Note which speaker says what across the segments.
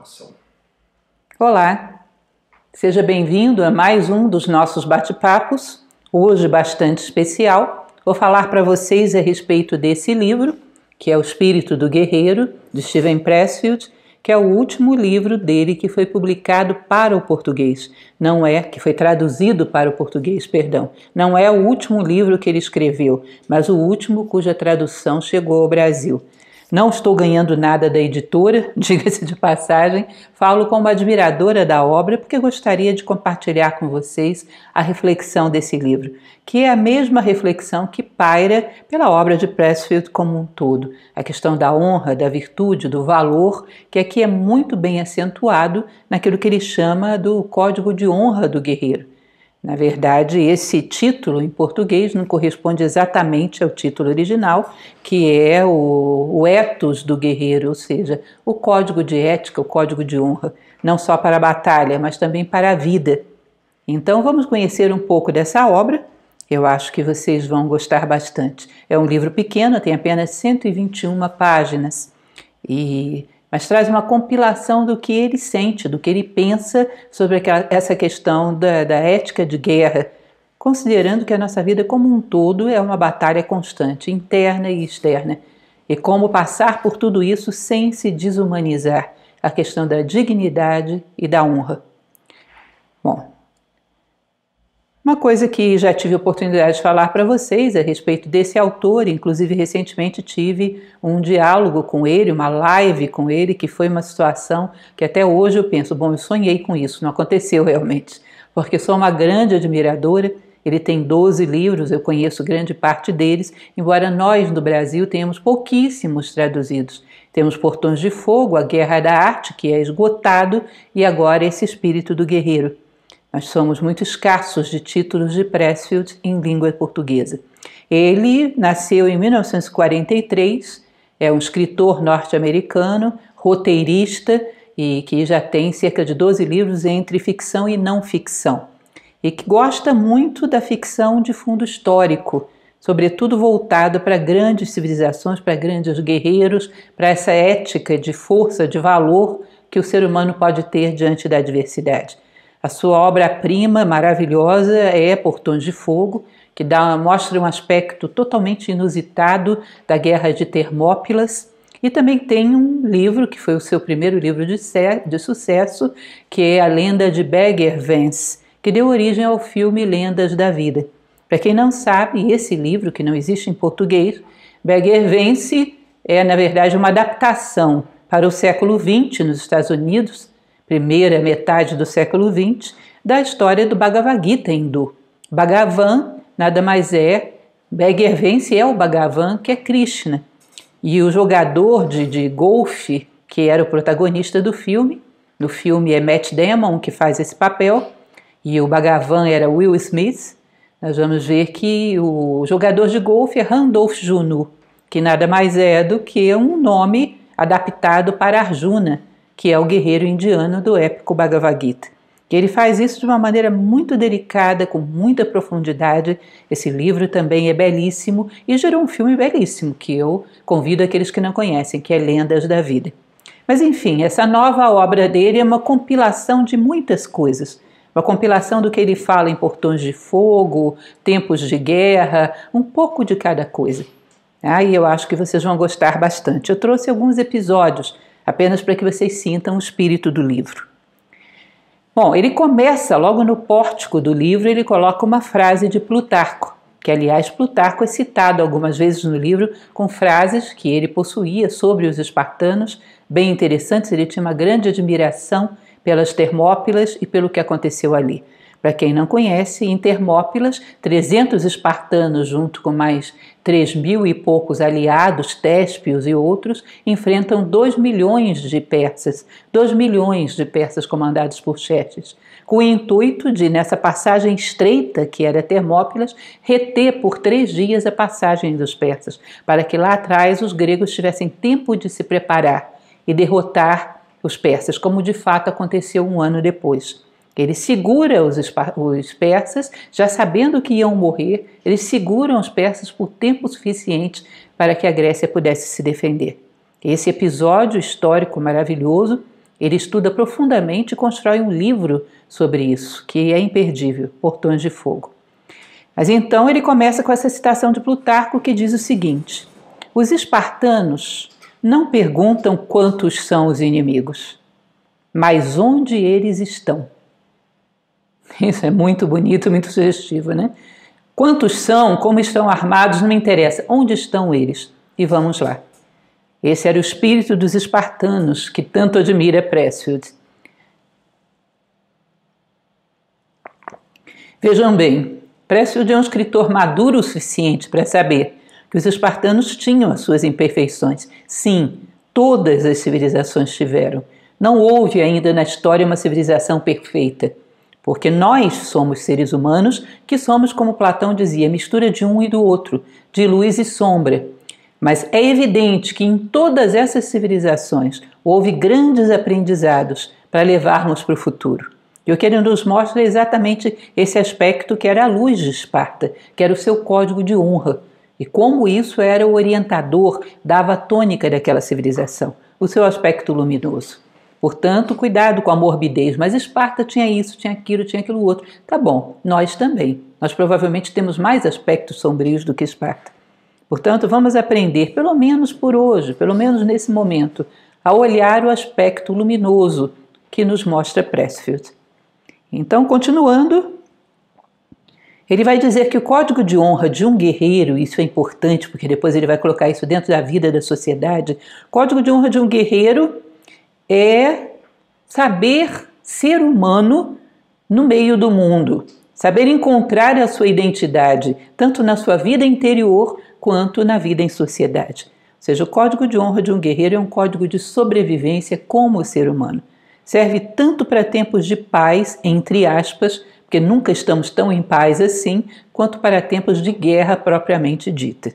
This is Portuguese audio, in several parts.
Speaker 1: ação. Olá, seja bem-vindo a mais um dos nossos bate-papos, hoje bastante especial. Vou falar para vocês a respeito desse livro, que é O Espírito do Guerreiro, de Steven Pressfield, que é o último livro dele que foi publicado para o português. Não é, que foi traduzido para o português, perdão. Não é o último livro que ele escreveu, mas o último cuja tradução chegou ao Brasil. Não estou ganhando nada da editora, diga-se de passagem, falo como admiradora da obra porque gostaria de compartilhar com vocês a reflexão desse livro, que é a mesma reflexão que paira pela obra de Pressfield como um todo. A questão da honra, da virtude, do valor, que aqui é muito bem acentuado naquilo que ele chama do código de honra do guerreiro. Na verdade, esse título em português não corresponde exatamente ao título original, que é o, o ethos do guerreiro, ou seja, o código de ética, o código de honra, não só para a batalha, mas também para a vida. Então, vamos conhecer um pouco dessa obra. Eu acho que vocês vão gostar bastante. É um livro pequeno, tem apenas 121 páginas. E mas traz uma compilação do que ele sente, do que ele pensa sobre essa questão da, da ética de guerra, considerando que a nossa vida como um todo é uma batalha constante, interna e externa, e como passar por tudo isso sem se desumanizar a questão da dignidade e da honra. Bom, uma coisa que já tive oportunidade de falar para vocês é a respeito desse autor, inclusive recentemente tive um diálogo com ele, uma live com ele, que foi uma situação que até hoje eu penso, bom, eu sonhei com isso, não aconteceu realmente, porque sou uma grande admiradora. Ele tem 12 livros, eu conheço grande parte deles, embora nós no Brasil tenhamos pouquíssimos traduzidos. Temos Portões de Fogo, A Guerra da Arte, que é esgotado, e agora esse Espírito do Guerreiro. Nós somos muito escassos de títulos de Pressfield em língua portuguesa. Ele nasceu em 1943, é um escritor norte-americano, roteirista e que já tem cerca de 12 livros entre ficção e não ficção. E que gosta muito da ficção de fundo histórico, sobretudo voltado para grandes civilizações, para grandes guerreiros, para essa ética de força, de valor que o ser humano pode ter diante da adversidade. A sua obra-prima maravilhosa é Portões de Fogo, que dá, mostra um aspecto totalmente inusitado da Guerra de Termópilas. E também tem um livro, que foi o seu primeiro livro de, de sucesso, que é A Lenda de Beggar Vance, que deu origem ao filme Lendas da Vida. Para quem não sabe, esse livro, que não existe em português, Beggar Vance é, na verdade, uma adaptação para o século XX nos Estados Unidos primeira metade do século XX, da história do Bhagavad Gita hindu. Bhagavan nada mais é, Begervense é o Bhagavan, que é Krishna. E o jogador de, de golfe, que era o protagonista do filme, no filme é Matt Damon que faz esse papel, e o Bhagavan era Will Smith, nós vamos ver que o jogador de golfe é Randolph Juno, que nada mais é do que um nome adaptado para Arjuna, que é o guerreiro indiano do épico Bhagavad Gita. E ele faz isso de uma maneira muito delicada, com muita profundidade. Esse livro também é belíssimo e gerou um filme belíssimo que eu convido aqueles que não conhecem, que é Lendas da Vida. Mas enfim, essa nova obra dele é uma compilação de muitas coisas. Uma compilação do que ele fala em Portões de Fogo, Tempos de Guerra, um pouco de cada coisa. Ah, e eu acho que vocês vão gostar bastante. Eu trouxe alguns episódios apenas para que vocês sintam o espírito do livro. Bom, ele começa logo no pórtico do livro, ele coloca uma frase de Plutarco, que aliás Plutarco é citado algumas vezes no livro com frases que ele possuía sobre os espartanos, bem interessantes, ele tinha uma grande admiração pelas Termópilas e pelo que aconteceu ali. Para quem não conhece, em Termópilas, 300 espartanos, junto com mais 3 mil e poucos aliados, téspios e outros, enfrentam 2 milhões de persas, 2 milhões de persas comandados por Xerxes, com o intuito de, nessa passagem estreita que era Termópilas, reter por três dias a passagem dos persas, para que lá atrás os gregos tivessem tempo de se preparar e derrotar os persas, como de fato aconteceu um ano depois. Ele segura os, os persas, já sabendo que iam morrer, eles seguram os persas por tempo suficiente para que a Grécia pudesse se defender. Esse episódio histórico maravilhoso, ele estuda profundamente e constrói um livro sobre isso, que é imperdível, Portões de Fogo. Mas então ele começa com essa citação de Plutarco que diz o seguinte: Os espartanos não perguntam quantos são os inimigos, mas onde eles estão. Isso é muito bonito, muito sugestivo, né? Quantos são, como estão armados, não me interessa. Onde estão eles? E vamos lá. Esse era o espírito dos espartanos que tanto admira Pressfield. Vejam bem, Pressfield é um escritor maduro o suficiente para saber que os espartanos tinham as suas imperfeições. Sim, todas as civilizações tiveram. Não houve ainda na história uma civilização perfeita porque nós somos seres humanos que somos, como Platão dizia, mistura de um e do outro, de luz e sombra. Mas é evidente que em todas essas civilizações houve grandes aprendizados para levarmos para o futuro. E o que ele nos mostra é exatamente esse aspecto que era a luz de Esparta, que era o seu código de honra, e como isso era o orientador, dava a tônica daquela civilização, o seu aspecto luminoso. Portanto, cuidado com a morbidez. Mas Esparta tinha isso, tinha aquilo, tinha aquilo outro. Tá bom, nós também. Nós provavelmente temos mais aspectos sombrios do que Esparta. Portanto, vamos aprender, pelo menos por hoje, pelo menos nesse momento, a olhar o aspecto luminoso que nos mostra Pressfield. Então, continuando, ele vai dizer que o código de honra de um guerreiro, isso é importante porque depois ele vai colocar isso dentro da vida da sociedade, código de honra de um guerreiro é saber ser humano no meio do mundo, saber encontrar a sua identidade, tanto na sua vida interior quanto na vida em sociedade. Ou seja, o código de honra de um guerreiro é um código de sobrevivência como ser humano. Serve tanto para tempos de paz, entre aspas, porque nunca estamos tão em paz assim, quanto para tempos de guerra propriamente dita.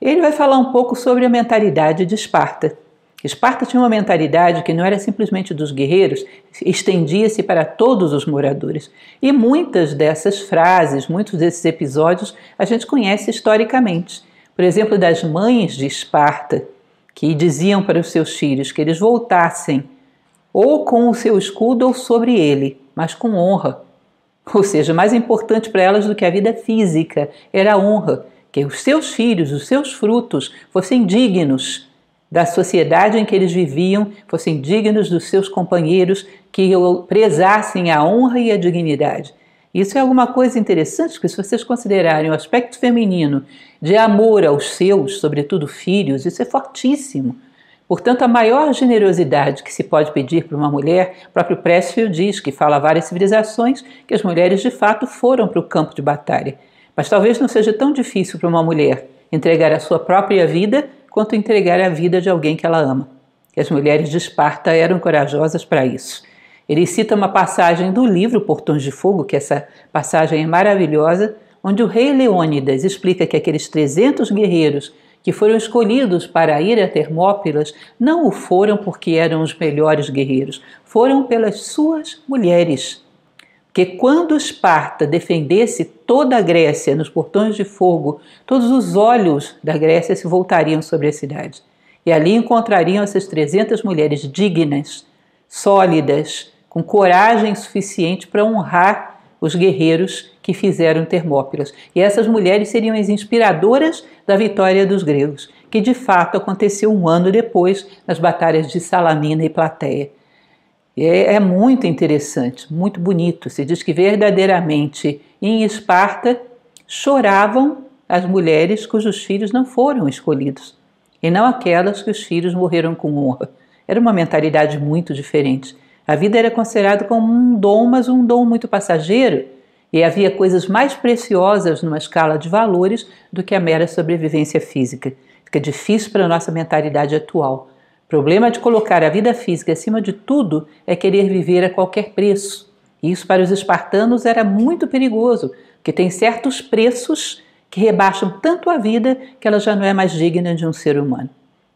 Speaker 1: Ele vai falar um pouco sobre a mentalidade de Esparta. Esparta tinha uma mentalidade que não era simplesmente dos guerreiros, estendia-se para todos os moradores. E muitas dessas frases, muitos desses episódios, a gente conhece historicamente. Por exemplo, das mães de Esparta, que diziam para os seus filhos que eles voltassem ou com o seu escudo ou sobre ele, mas com honra. Ou seja, mais importante para elas do que a vida física era a honra, que os seus filhos, os seus frutos fossem dignos da sociedade em que eles viviam, fossem dignos dos seus companheiros, que prezassem a honra e a dignidade. Isso é alguma coisa interessante, porque se vocês considerarem o aspecto feminino de amor aos seus, sobretudo filhos, isso é fortíssimo. Portanto, a maior generosidade que se pode pedir para uma mulher, o próprio Pressfield diz, que fala várias civilizações, que as mulheres de fato foram para o campo de batalha. Mas talvez não seja tão difícil para uma mulher entregar a sua própria vida quanto entregar a vida de alguém que ela ama. E as mulheres de Esparta eram corajosas para isso. Ele cita uma passagem do livro Portões de Fogo, que essa passagem é maravilhosa, onde o rei Leônidas explica que aqueles 300 guerreiros que foram escolhidos para ir a Termópilas não o foram porque eram os melhores guerreiros, foram pelas suas mulheres que quando Esparta defendesse toda a Grécia nos portões de fogo, todos os olhos da Grécia se voltariam sobre a cidade. E ali encontrariam essas 300 mulheres dignas, sólidas, com coragem suficiente para honrar os guerreiros que fizeram Termópilas. E essas mulheres seriam as inspiradoras da vitória dos gregos, que de fato aconteceu um ano depois nas batalhas de Salamina e Plateia. É, é muito interessante, muito bonito. Se diz que verdadeiramente em Esparta choravam as mulheres cujos filhos não foram escolhidos e não aquelas que os filhos morreram com honra. Era uma mentalidade muito diferente. A vida era considerada como um dom, mas um dom muito passageiro, e havia coisas mais preciosas numa escala de valores do que a mera sobrevivência física. Fica difícil para a nossa mentalidade atual. O problema de colocar a vida física acima de tudo é querer viver a qualquer preço. isso para os espartanos era muito perigoso, porque tem certos preços que rebaixam tanto a vida que ela já não é mais digna de um ser humano.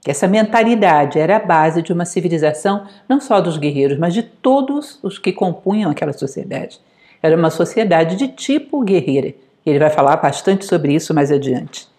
Speaker 1: Essa mentalidade era a base de uma civilização não só dos guerreiros, mas de todos os que compunham aquela sociedade. Era uma sociedade de tipo guerreira. Ele vai falar bastante sobre isso mais adiante.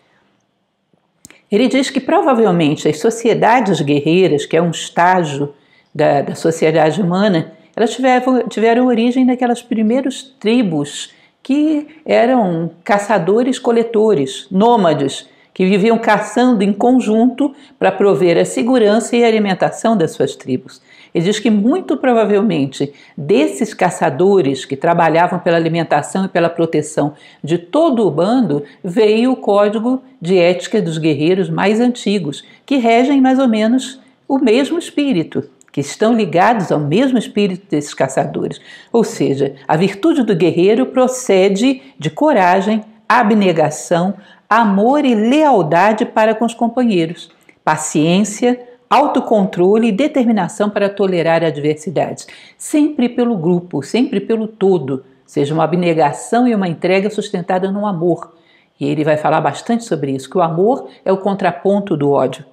Speaker 1: Ele diz que provavelmente as sociedades guerreiras, que é um estágio da, da sociedade humana, elas tiveram, tiveram origem naquelas primeiras tribos que eram caçadores-coletores, nômades, que viviam caçando em conjunto para prover a segurança e a alimentação das suas tribos. Ele diz que muito provavelmente desses caçadores que trabalhavam pela alimentação e pela proteção de todo o bando veio o código de ética dos guerreiros mais antigos, que regem mais ou menos o mesmo espírito, que estão ligados ao mesmo espírito desses caçadores. Ou seja, a virtude do guerreiro procede de coragem, abnegação, amor e lealdade para com os companheiros, paciência, autocontrole e determinação para tolerar adversidades, sempre pelo grupo, sempre pelo todo, seja uma abnegação e uma entrega sustentada no amor. E ele vai falar bastante sobre isso, que o amor é o contraponto do ódio.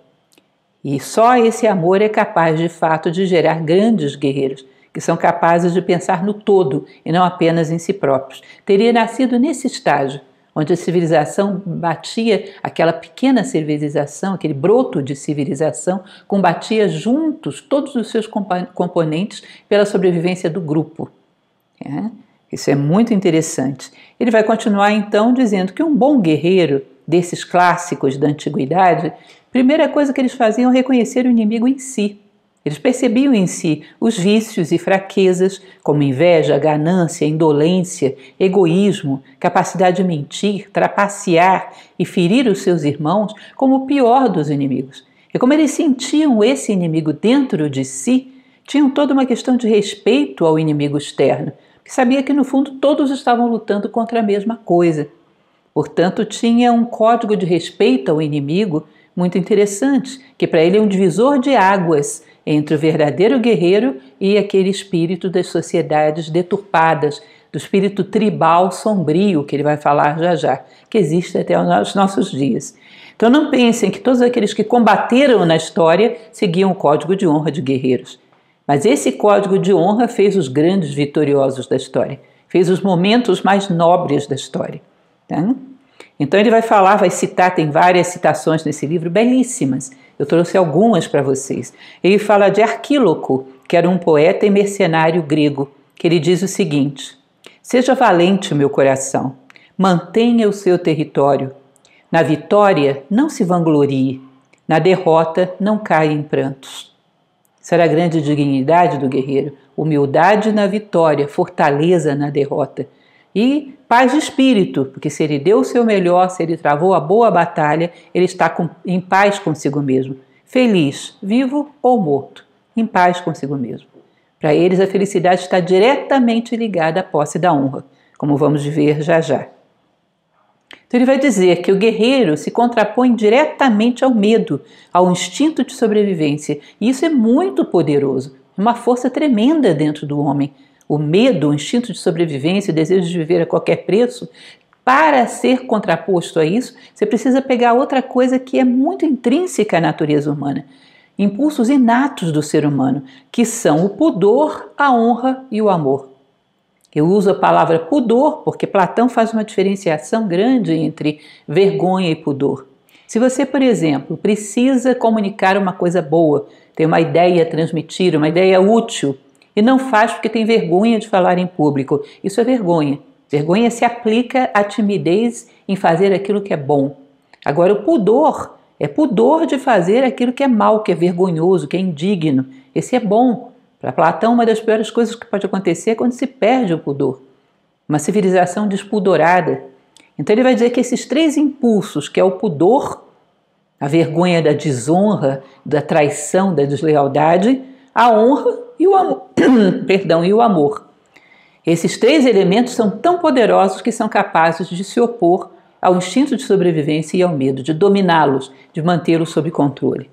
Speaker 1: E só esse amor é capaz de fato de gerar grandes guerreiros, que são capazes de pensar no todo e não apenas em si próprios. Teria nascido nesse estágio onde a civilização batia, aquela pequena civilização, aquele broto de civilização, combatia juntos todos os seus componentes pela sobrevivência do grupo. É? Isso é muito interessante. Ele vai continuar então dizendo que um bom guerreiro desses clássicos da antiguidade, primeira coisa que eles faziam é reconhecer o inimigo em si. Eles percebiam em si os vícios e fraquezas, como inveja, ganância, indolência, egoísmo, capacidade de mentir, trapacear e ferir os seus irmãos como o pior dos inimigos. E como eles sentiam esse inimigo dentro de si, tinham toda uma questão de respeito ao inimigo externo, que sabia que no fundo todos estavam lutando contra a mesma coisa. Portanto, tinha um código de respeito ao inimigo muito interessante, que para ele é um divisor de águas entre o verdadeiro guerreiro e aquele espírito das sociedades deturpadas, do espírito tribal sombrio que ele vai falar já já, que existe até os nossos dias. Então não pensem que todos aqueles que combateram na história seguiam o código de honra de guerreiros. Mas esse código de honra fez os grandes vitoriosos da história, fez os momentos mais nobres da história. Tá? Então ele vai falar, vai citar, tem várias citações nesse livro belíssimas eu trouxe algumas para vocês. Ele fala de Arquíloco, que era um poeta e mercenário grego, que ele diz o seguinte: Seja valente, meu coração, mantenha o seu território. Na vitória, não se vanglorie, na derrota, não caia em prantos. Será a grande dignidade do guerreiro, humildade na vitória, fortaleza na derrota. E paz de espírito, porque se ele deu o seu melhor, se ele travou a boa batalha, ele está com, em paz consigo mesmo. Feliz, vivo ou morto, em paz consigo mesmo. Para eles, a felicidade está diretamente ligada à posse da honra, como vamos ver já já. Então, ele vai dizer que o guerreiro se contrapõe diretamente ao medo, ao instinto de sobrevivência. E isso é muito poderoso, é uma força tremenda dentro do homem, o medo, o instinto de sobrevivência, o desejo de viver a qualquer preço, para ser contraposto a isso, você precisa pegar outra coisa que é muito intrínseca à natureza humana. Impulsos inatos do ser humano, que são o pudor, a honra e o amor. Eu uso a palavra pudor porque Platão faz uma diferenciação grande entre vergonha e pudor. Se você, por exemplo, precisa comunicar uma coisa boa, ter uma ideia a transmitir, uma ideia útil, e não faz porque tem vergonha de falar em público. Isso é vergonha. Vergonha se aplica à timidez em fazer aquilo que é bom. Agora, o pudor é pudor de fazer aquilo que é mal, que é vergonhoso, que é indigno. Esse é bom. Para Platão, uma das piores coisas que pode acontecer é quando se perde o pudor. Uma civilização despudorada. Então, ele vai dizer que esses três impulsos, que é o pudor, a vergonha da desonra, da traição, da deslealdade, a honra e o amor. perdão, e o amor. Esses três elementos são tão poderosos que são capazes de se opor ao instinto de sobrevivência e ao medo, de dominá-los, de mantê-los sob controle.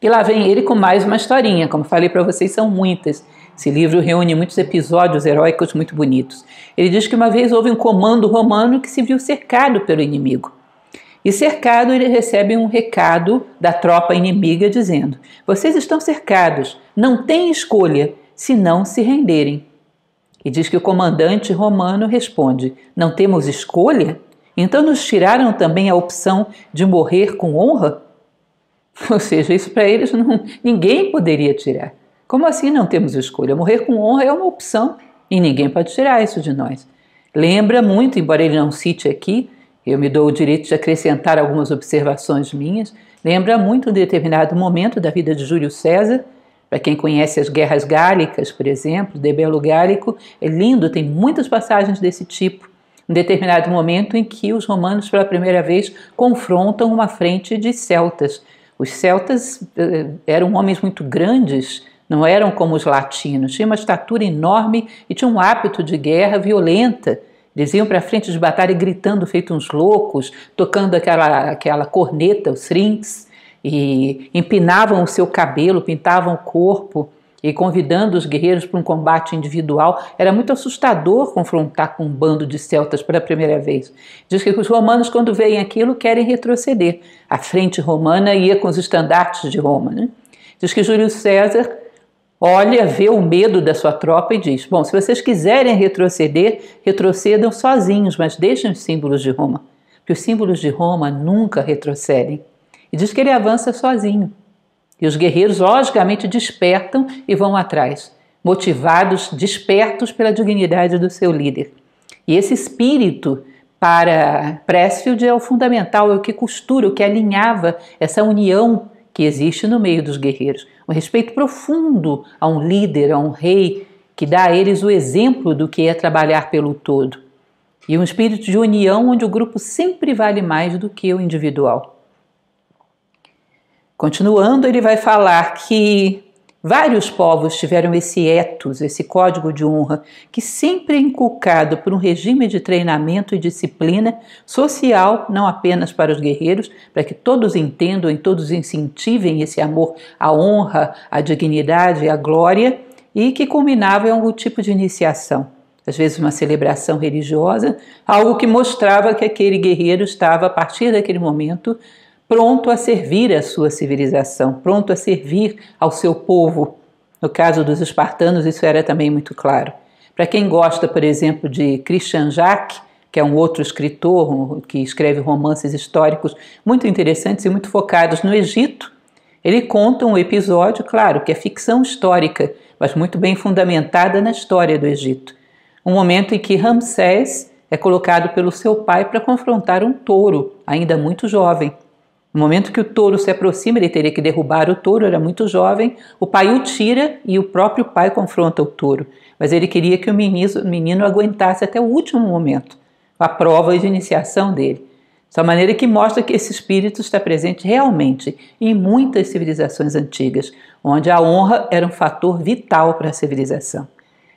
Speaker 1: E lá vem ele com mais uma historinha, como falei para vocês, são muitas. Esse livro reúne muitos episódios heróicos muito bonitos. Ele diz que uma vez houve um comando romano que se viu cercado pelo inimigo. E cercado, ele recebe um recado da tropa inimiga dizendo: Vocês estão cercados, não têm escolha se não se renderem. E diz que o comandante romano responde: Não temos escolha? Então nos tiraram também a opção de morrer com honra? Ou seja, isso para eles não, ninguém poderia tirar. Como assim não temos escolha? Morrer com honra é uma opção e ninguém pode tirar isso de nós. Lembra muito, embora ele não cite aqui, eu me dou o direito de acrescentar algumas observações minhas, lembra muito um determinado momento da vida de Júlio César. Para quem conhece as guerras gálicas, por exemplo, de Belo Gálico, é lindo, tem muitas passagens desse tipo. Um determinado momento em que os romanos, pela primeira vez, confrontam uma frente de celtas. Os celtas eh, eram homens muito grandes, não eram como os latinos, tinham uma estatura enorme e tinham um hábito de guerra violenta. Eles iam para frente de batalha gritando, feito uns loucos, tocando aquela, aquela corneta, os rings, e empinavam o seu cabelo, pintavam o corpo e convidando os guerreiros para um combate individual. Era muito assustador confrontar com um bando de celtas pela primeira vez. Diz que os romanos, quando veem aquilo, querem retroceder. A frente romana ia com os estandartes de Roma. Né? Diz que Júlio César olha, vê o medo da sua tropa e diz: Bom, se vocês quiserem retroceder, retrocedam sozinhos, mas deixem os símbolos de Roma, porque os símbolos de Roma nunca retrocedem. E diz que ele avança sozinho. E os guerreiros, logicamente, despertam e vão atrás, motivados, despertos pela dignidade do seu líder. E esse espírito para Pressfield é o fundamental, é o que costura, o que alinhava essa união que existe no meio dos guerreiros um respeito profundo a um líder, a um rei, que dá a eles o exemplo do que é trabalhar pelo todo. E um espírito de união onde o grupo sempre vale mais do que o individual. Continuando, ele vai falar que Vários povos tiveram esse etos, esse código de honra, que sempre é inculcado por um regime de treinamento e disciplina social, não apenas para os guerreiros, para que todos entendam e todos incentivem esse amor à honra, à dignidade, e à glória, e que culminava em algum tipo de iniciação. Às vezes, uma celebração religiosa, algo que mostrava que aquele guerreiro estava, a partir daquele momento, pronto a servir a sua civilização, pronto a servir ao seu povo. No caso dos espartanos, isso era também muito claro. Para quem gosta, por exemplo, de Christian Jacques, que é um outro escritor que escreve romances históricos muito interessantes e muito focados no Egito, ele conta um episódio, claro, que é ficção histórica, mas muito bem fundamentada na história do Egito. Um momento em que Ramsés é colocado pelo seu pai para confrontar um touro, ainda muito jovem. No momento que o touro se aproxima, ele teria que derrubar o touro, era muito jovem. O pai o tira e o próprio pai confronta o touro. Mas ele queria que o menino, o menino aguentasse até o último momento a prova de iniciação dele. Essa maneira que mostra que esse espírito está presente realmente em muitas civilizações antigas, onde a honra era um fator vital para a civilização.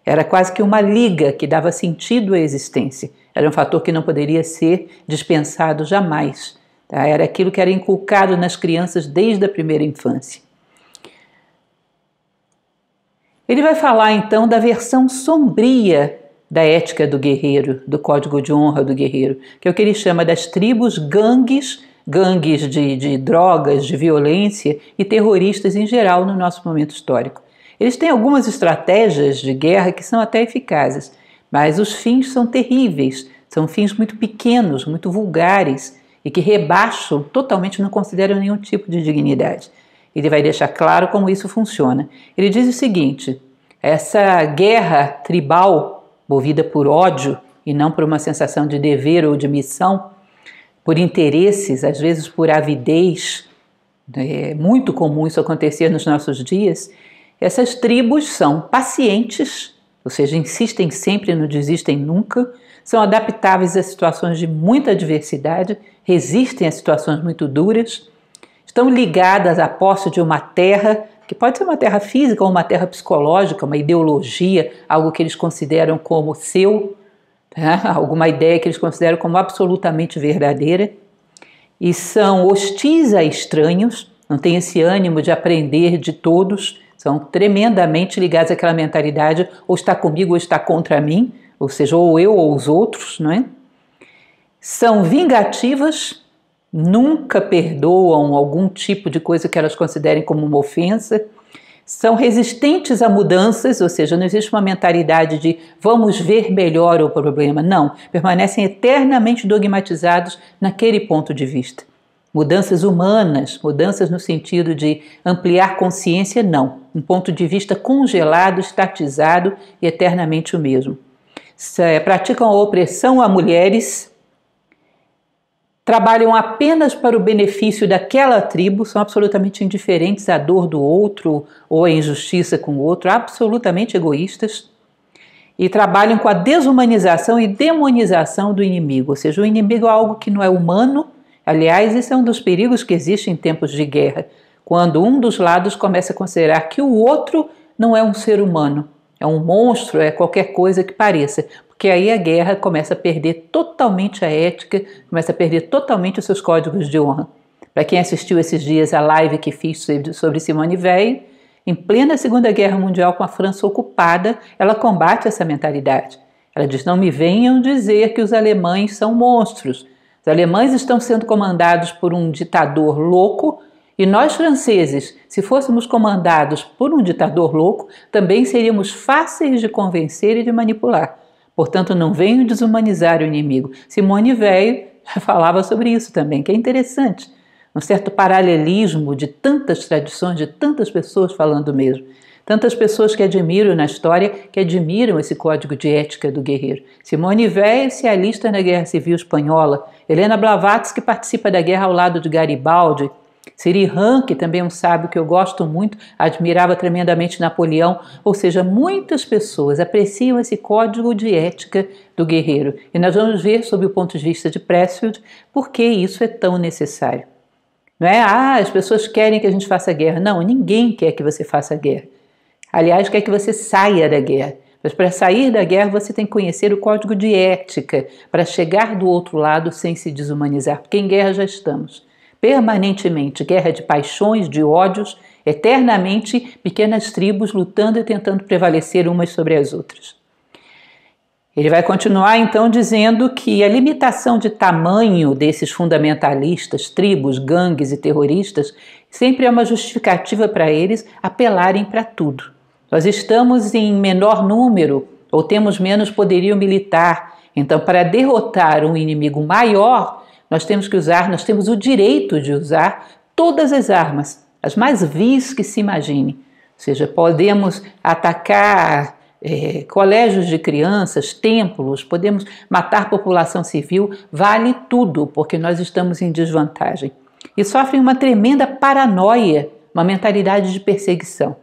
Speaker 1: Era quase que uma liga que dava sentido à existência. Era um fator que não poderia ser dispensado jamais. Tá? Era aquilo que era inculcado nas crianças desde a primeira infância. Ele vai falar então da versão sombria da ética do guerreiro, do código de honra do guerreiro, que é o que ele chama das tribos gangues, gangues de, de drogas, de violência e terroristas em geral no nosso momento histórico. Eles têm algumas estratégias de guerra que são até eficazes, mas os fins são terríveis, são fins muito pequenos, muito vulgares, e que rebaixam totalmente, não consideram nenhum tipo de dignidade. Ele vai deixar claro como isso funciona. Ele diz o seguinte: essa guerra tribal, movida por ódio e não por uma sensação de dever ou de missão, por interesses, às vezes por avidez, é muito comum isso acontecer nos nossos dias. Essas tribos são pacientes, ou seja, insistem sempre, não desistem nunca são adaptáveis a situações de muita adversidade, resistem a situações muito duras, estão ligadas à posse de uma terra, que pode ser uma terra física ou uma terra psicológica, uma ideologia, algo que eles consideram como seu, tá? alguma ideia que eles consideram como absolutamente verdadeira, e são hostis a estranhos, não têm esse ânimo de aprender de todos, são tremendamente ligados àquela mentalidade ou está comigo ou está contra mim, ou seja, ou eu ou os outros, não é? São vingativas, nunca perdoam algum tipo de coisa que elas considerem como uma ofensa. São resistentes a mudanças, ou seja, não existe uma mentalidade de vamos ver melhor o problema. Não, permanecem eternamente dogmatizados naquele ponto de vista. Mudanças humanas, mudanças no sentido de ampliar consciência, não. Um ponto de vista congelado, estatizado e eternamente o mesmo. Eh, praticam a opressão a mulheres, trabalham apenas para o benefício daquela tribo, são absolutamente indiferentes à dor do outro ou à injustiça com o outro, absolutamente egoístas e trabalham com a desumanização e demonização do inimigo, ou seja, o inimigo é algo que não é humano. Aliás, esse é um dos perigos que existe em tempos de guerra, quando um dos lados começa a considerar que o outro não é um ser humano é um monstro, é qualquer coisa que pareça. Porque aí a guerra começa a perder totalmente a ética, começa a perder totalmente os seus códigos de honra. Para quem assistiu esses dias a live que fiz sobre Simone Veil, em plena Segunda Guerra Mundial, com a França ocupada, ela combate essa mentalidade. Ela diz: não me venham dizer que os alemães são monstros. Os alemães estão sendo comandados por um ditador louco e nós franceses, se fôssemos comandados por um ditador louco, também seríamos fáceis de convencer e de manipular. Portanto, não venham desumanizar o inimigo. Simone Veil falava sobre isso também, que é interessante. Um certo paralelismo de tantas tradições, de tantas pessoas falando mesmo. Tantas pessoas que admiram na história, que admiram esse código de ética do guerreiro. Simone Veil se alista na Guerra Civil Espanhola. Helena Blavatsky participa da guerra ao lado de Garibaldi. Siri Rank também é um sábio que eu gosto muito, admirava tremendamente Napoleão, ou seja, muitas pessoas apreciam esse código de ética do guerreiro. E nós vamos ver, sob o ponto de vista de Pressfield, por que isso é tão necessário. Não é, ah, as pessoas querem que a gente faça guerra. Não, ninguém quer que você faça guerra. Aliás, quer que você saia da guerra. Mas para sair da guerra, você tem que conhecer o código de ética para chegar do outro lado sem se desumanizar, porque em guerra já estamos permanentemente guerra de paixões, de ódios, eternamente pequenas tribos lutando e tentando prevalecer umas sobre as outras. Ele vai continuar então dizendo que a limitação de tamanho desses fundamentalistas, tribos, gangues e terroristas sempre é uma justificativa para eles apelarem para tudo. Nós estamos em menor número ou temos menos poderio militar, então para derrotar um inimigo maior, nós temos que usar, nós temos o direito de usar todas as armas, as mais vis que se imagine. Ou seja, podemos atacar é, colégios de crianças, templos, podemos matar população civil, vale tudo, porque nós estamos em desvantagem. E sofrem uma tremenda paranoia, uma mentalidade de perseguição.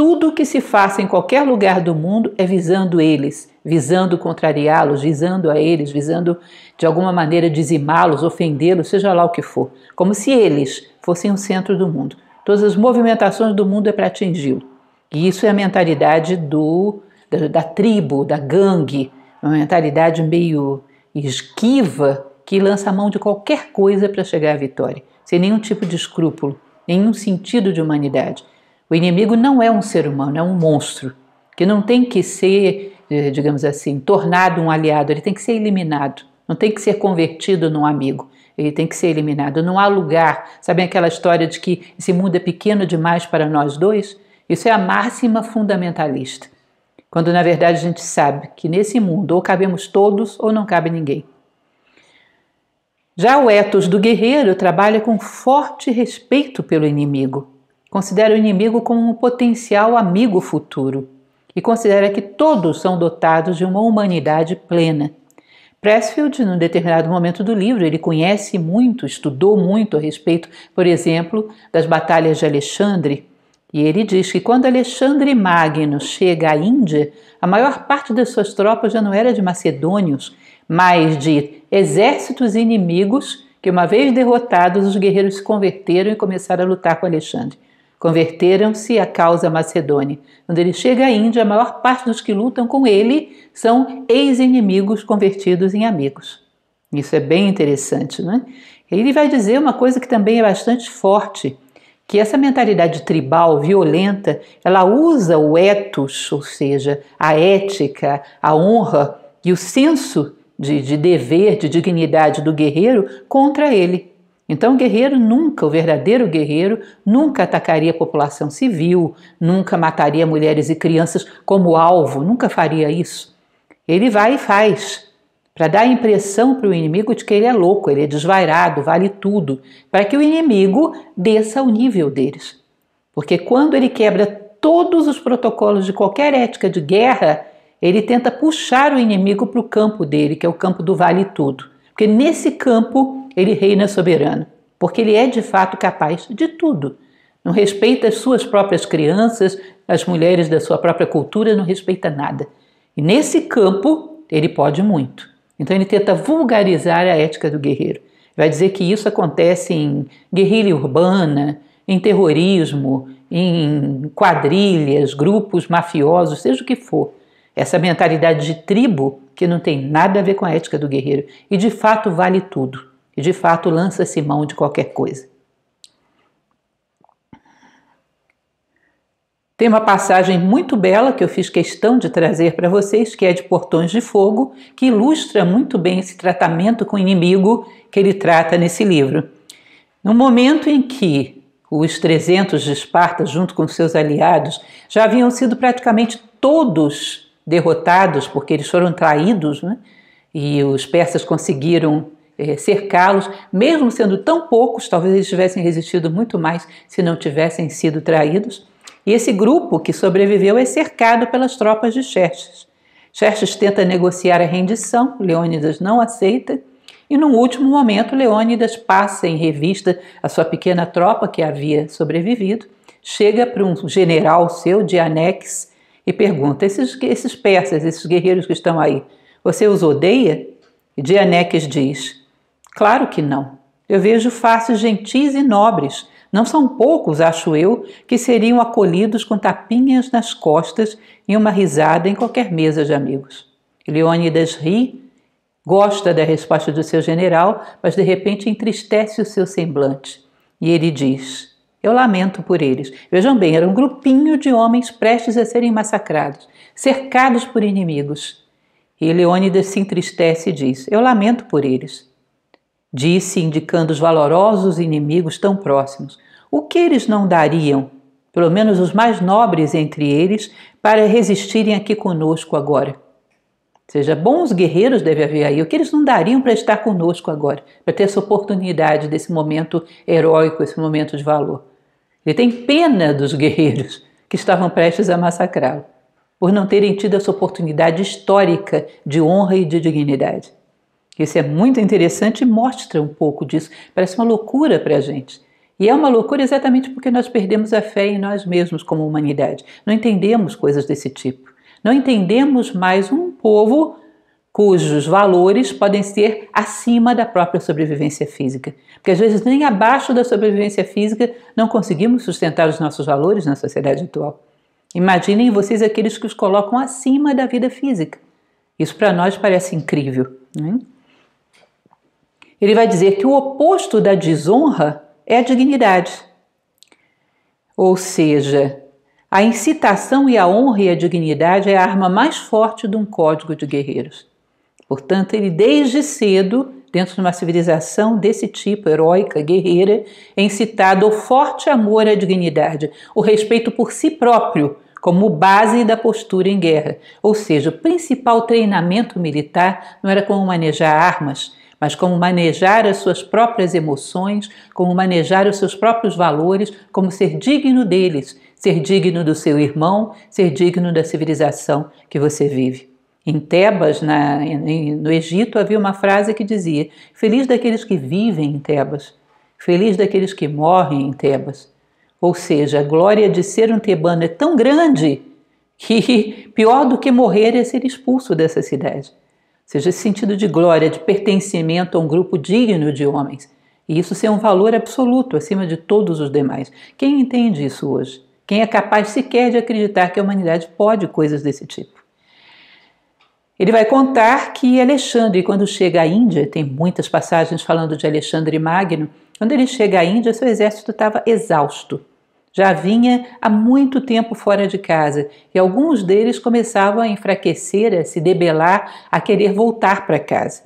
Speaker 1: Tudo que se faça em qualquer lugar do mundo é visando eles, visando contrariá-los, visando a eles, visando de alguma maneira dizimá-los, ofendê-los, seja lá o que for, como se eles fossem o centro do mundo. Todas as movimentações do mundo é para atingi-lo. E isso é a mentalidade do, da, da tribo, da gangue, uma mentalidade meio esquiva que lança a mão de qualquer coisa para chegar à vitória, sem nenhum tipo de escrúpulo, nenhum sentido de humanidade. O inimigo não é um ser humano, é um monstro que não tem que ser, eh, digamos assim, tornado um aliado, ele tem que ser eliminado, não tem que ser convertido num amigo, ele tem que ser eliminado. Não há lugar, sabem aquela história de que esse mundo é pequeno demais para nós dois? Isso é a máxima fundamentalista, quando na verdade a gente sabe que nesse mundo ou cabemos todos ou não cabe ninguém. Já o ethos do guerreiro trabalha com forte respeito pelo inimigo, Considera o inimigo como um potencial amigo futuro e considera que todos são dotados de uma humanidade plena. Pressfield, num determinado momento do livro, ele conhece muito, estudou muito a respeito, por exemplo, das batalhas de Alexandre, e ele diz que quando Alexandre Magno chega à Índia, a maior parte das suas tropas já não era de macedônios, mas de exércitos inimigos que, uma vez derrotados, os guerreiros se converteram e começaram a lutar com Alexandre. Converteram-se à causa macedônia. Quando ele chega à Índia, a maior parte dos que lutam com ele são ex-inimigos convertidos em amigos. Isso é bem interessante, né? Ele vai dizer uma coisa que também é bastante forte, que essa mentalidade tribal violenta, ela usa o ethos, ou seja, a ética, a honra e o senso de, de dever, de dignidade do guerreiro contra ele. Então, o guerreiro nunca, o verdadeiro guerreiro, nunca atacaria a população civil, nunca mataria mulheres e crianças como alvo, nunca faria isso. Ele vai e faz, para dar a impressão para o inimigo de que ele é louco, ele é desvairado, vale tudo, para que o inimigo desça ao nível deles. Porque quando ele quebra todos os protocolos de qualquer ética de guerra, ele tenta puxar o inimigo para o campo dele, que é o campo do vale tudo. Porque nesse campo ele reina soberano, porque ele é de fato capaz de tudo. Não respeita as suas próprias crianças, as mulheres da sua própria cultura, não respeita nada. E nesse campo, ele pode muito. Então ele tenta vulgarizar a ética do guerreiro. Vai dizer que isso acontece em guerrilha urbana, em terrorismo, em quadrilhas, grupos mafiosos, seja o que for. Essa mentalidade de tribo que não tem nada a ver com a ética do guerreiro e de fato vale tudo de fato lança-se mão de qualquer coisa. Tem uma passagem muito bela que eu fiz questão de trazer para vocês, que é de Portões de Fogo, que ilustra muito bem esse tratamento com o inimigo que ele trata nesse livro. No momento em que os 300 de Esparta, junto com seus aliados, já haviam sido praticamente todos derrotados, porque eles foram traídos, né? e os persas conseguiram é, cercá-los, mesmo sendo tão poucos, talvez eles tivessem resistido muito mais se não tivessem sido traídos. E esse grupo que sobreviveu é cercado pelas tropas de Xerxes. Xerxes tenta negociar a rendição, Leônidas não aceita, e num último momento Leônidas passa em revista a sua pequena tropa que havia sobrevivido, chega para um general seu, Dianex, e pergunta: esses, esses persas, esses guerreiros que estão aí, você os odeia? E Dianex diz: Claro que não. Eu vejo faces gentis e nobres. Não são poucos, acho eu, que seriam acolhidos com tapinhas nas costas e uma risada em qualquer mesa de amigos. Leônidas ri, gosta da resposta do seu general, mas de repente entristece o seu semblante. E ele diz: Eu lamento por eles. Vejam bem, era um grupinho de homens prestes a serem massacrados, cercados por inimigos. E Leônidas se entristece e diz: Eu lamento por eles. Disse, indicando os valorosos inimigos tão próximos. O que eles não dariam, pelo menos os mais nobres entre eles, para resistirem aqui conosco agora? seja, bons guerreiros deve haver aí. O que eles não dariam para estar conosco agora, para ter essa oportunidade desse momento heróico, esse momento de valor? Ele tem pena dos guerreiros que estavam prestes a massacrá-lo, por não terem tido essa oportunidade histórica de honra e de dignidade. Isso é muito interessante e mostra um pouco disso. Parece uma loucura para a gente. E é uma loucura exatamente porque nós perdemos a fé em nós mesmos como humanidade. Não entendemos coisas desse tipo. Não entendemos mais um povo cujos valores podem ser acima da própria sobrevivência física. Porque às vezes nem abaixo da sobrevivência física não conseguimos sustentar os nossos valores na sociedade atual. Imaginem vocês aqueles que os colocam acima da vida física. Isso para nós parece incrível. não é? Ele vai dizer que o oposto da desonra é a dignidade. Ou seja, a incitação e a honra e a dignidade é a arma mais forte de um código de guerreiros. Portanto, ele desde cedo, dentro de uma civilização desse tipo, heróica, guerreira, é incitado o forte amor à dignidade, o respeito por si próprio como base da postura em guerra. Ou seja, o principal treinamento militar não era como manejar armas, mas como manejar as suas próprias emoções, como manejar os seus próprios valores, como ser digno deles, ser digno do seu irmão, ser digno da civilização que você vive. Em Tebas, na, no Egito, havia uma frase que dizia: Feliz daqueles que vivem em Tebas, feliz daqueles que morrem em Tebas. Ou seja, a glória de ser um tebano é tão grande que pior do que morrer é ser expulso dessa cidade seja, esse sentido de glória, de pertencimento a um grupo digno de homens. E isso ser um valor absoluto acima de todos os demais. Quem entende isso hoje? Quem é capaz sequer de acreditar que a humanidade pode coisas desse tipo? Ele vai contar que Alexandre, quando chega à Índia, tem muitas passagens falando de Alexandre Magno, quando ele chega à Índia, seu exército estava exausto já vinha há muito tempo fora de casa e alguns deles começavam a enfraquecer, a se debelar, a querer voltar para casa.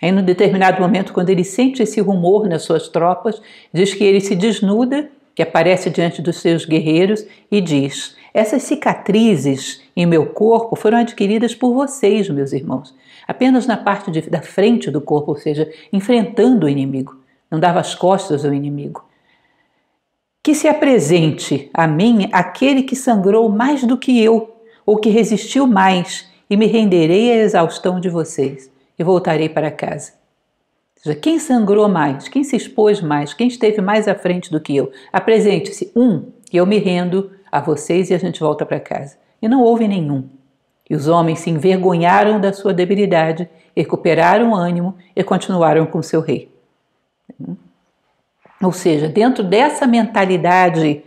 Speaker 1: Aí, num determinado momento, quando ele sente esse rumor nas suas tropas, diz que ele se desnuda, que aparece diante dos seus guerreiros e diz: Essas cicatrizes em meu corpo foram adquiridas por vocês, meus irmãos, apenas na parte de, da frente do corpo, ou seja, enfrentando o inimigo. Não dava as costas ao inimigo. Que se apresente a mim aquele que sangrou mais do que eu, ou que resistiu mais, e me renderei à exaustão de vocês, e voltarei para casa. Ou seja, quem sangrou mais, quem se expôs mais, quem esteve mais à frente do que eu, apresente-se um, e eu me rendo a vocês e a gente volta para casa. E não houve nenhum. E os homens se envergonharam da sua debilidade, recuperaram o ânimo e continuaram com seu rei. Ou seja, dentro dessa mentalidade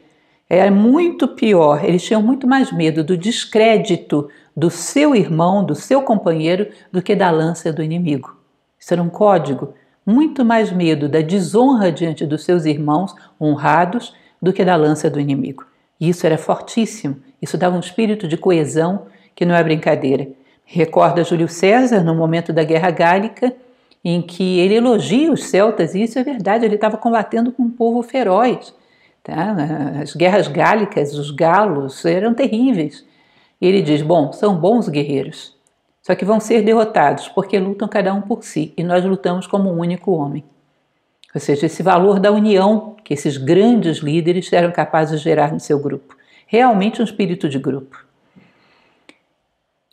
Speaker 1: era é muito pior, eles tinham muito mais medo do descrédito do seu irmão, do seu companheiro, do que da lança do inimigo. Isso era um código. Muito mais medo da desonra diante dos seus irmãos honrados do que da lança do inimigo. E isso era fortíssimo, isso dava um espírito de coesão que não é brincadeira. Recorda Júlio César, no momento da Guerra Gálica, em que ele elogia os celtas, e isso é verdade, ele estava combatendo com um povo feroz. Tá? As guerras gálicas, os galos, eram terríveis. E ele diz: Bom, são bons guerreiros, só que vão ser derrotados, porque lutam cada um por si, e nós lutamos como um único homem. Ou seja, esse valor da união que esses grandes líderes eram capazes de gerar no seu grupo. Realmente um espírito de grupo.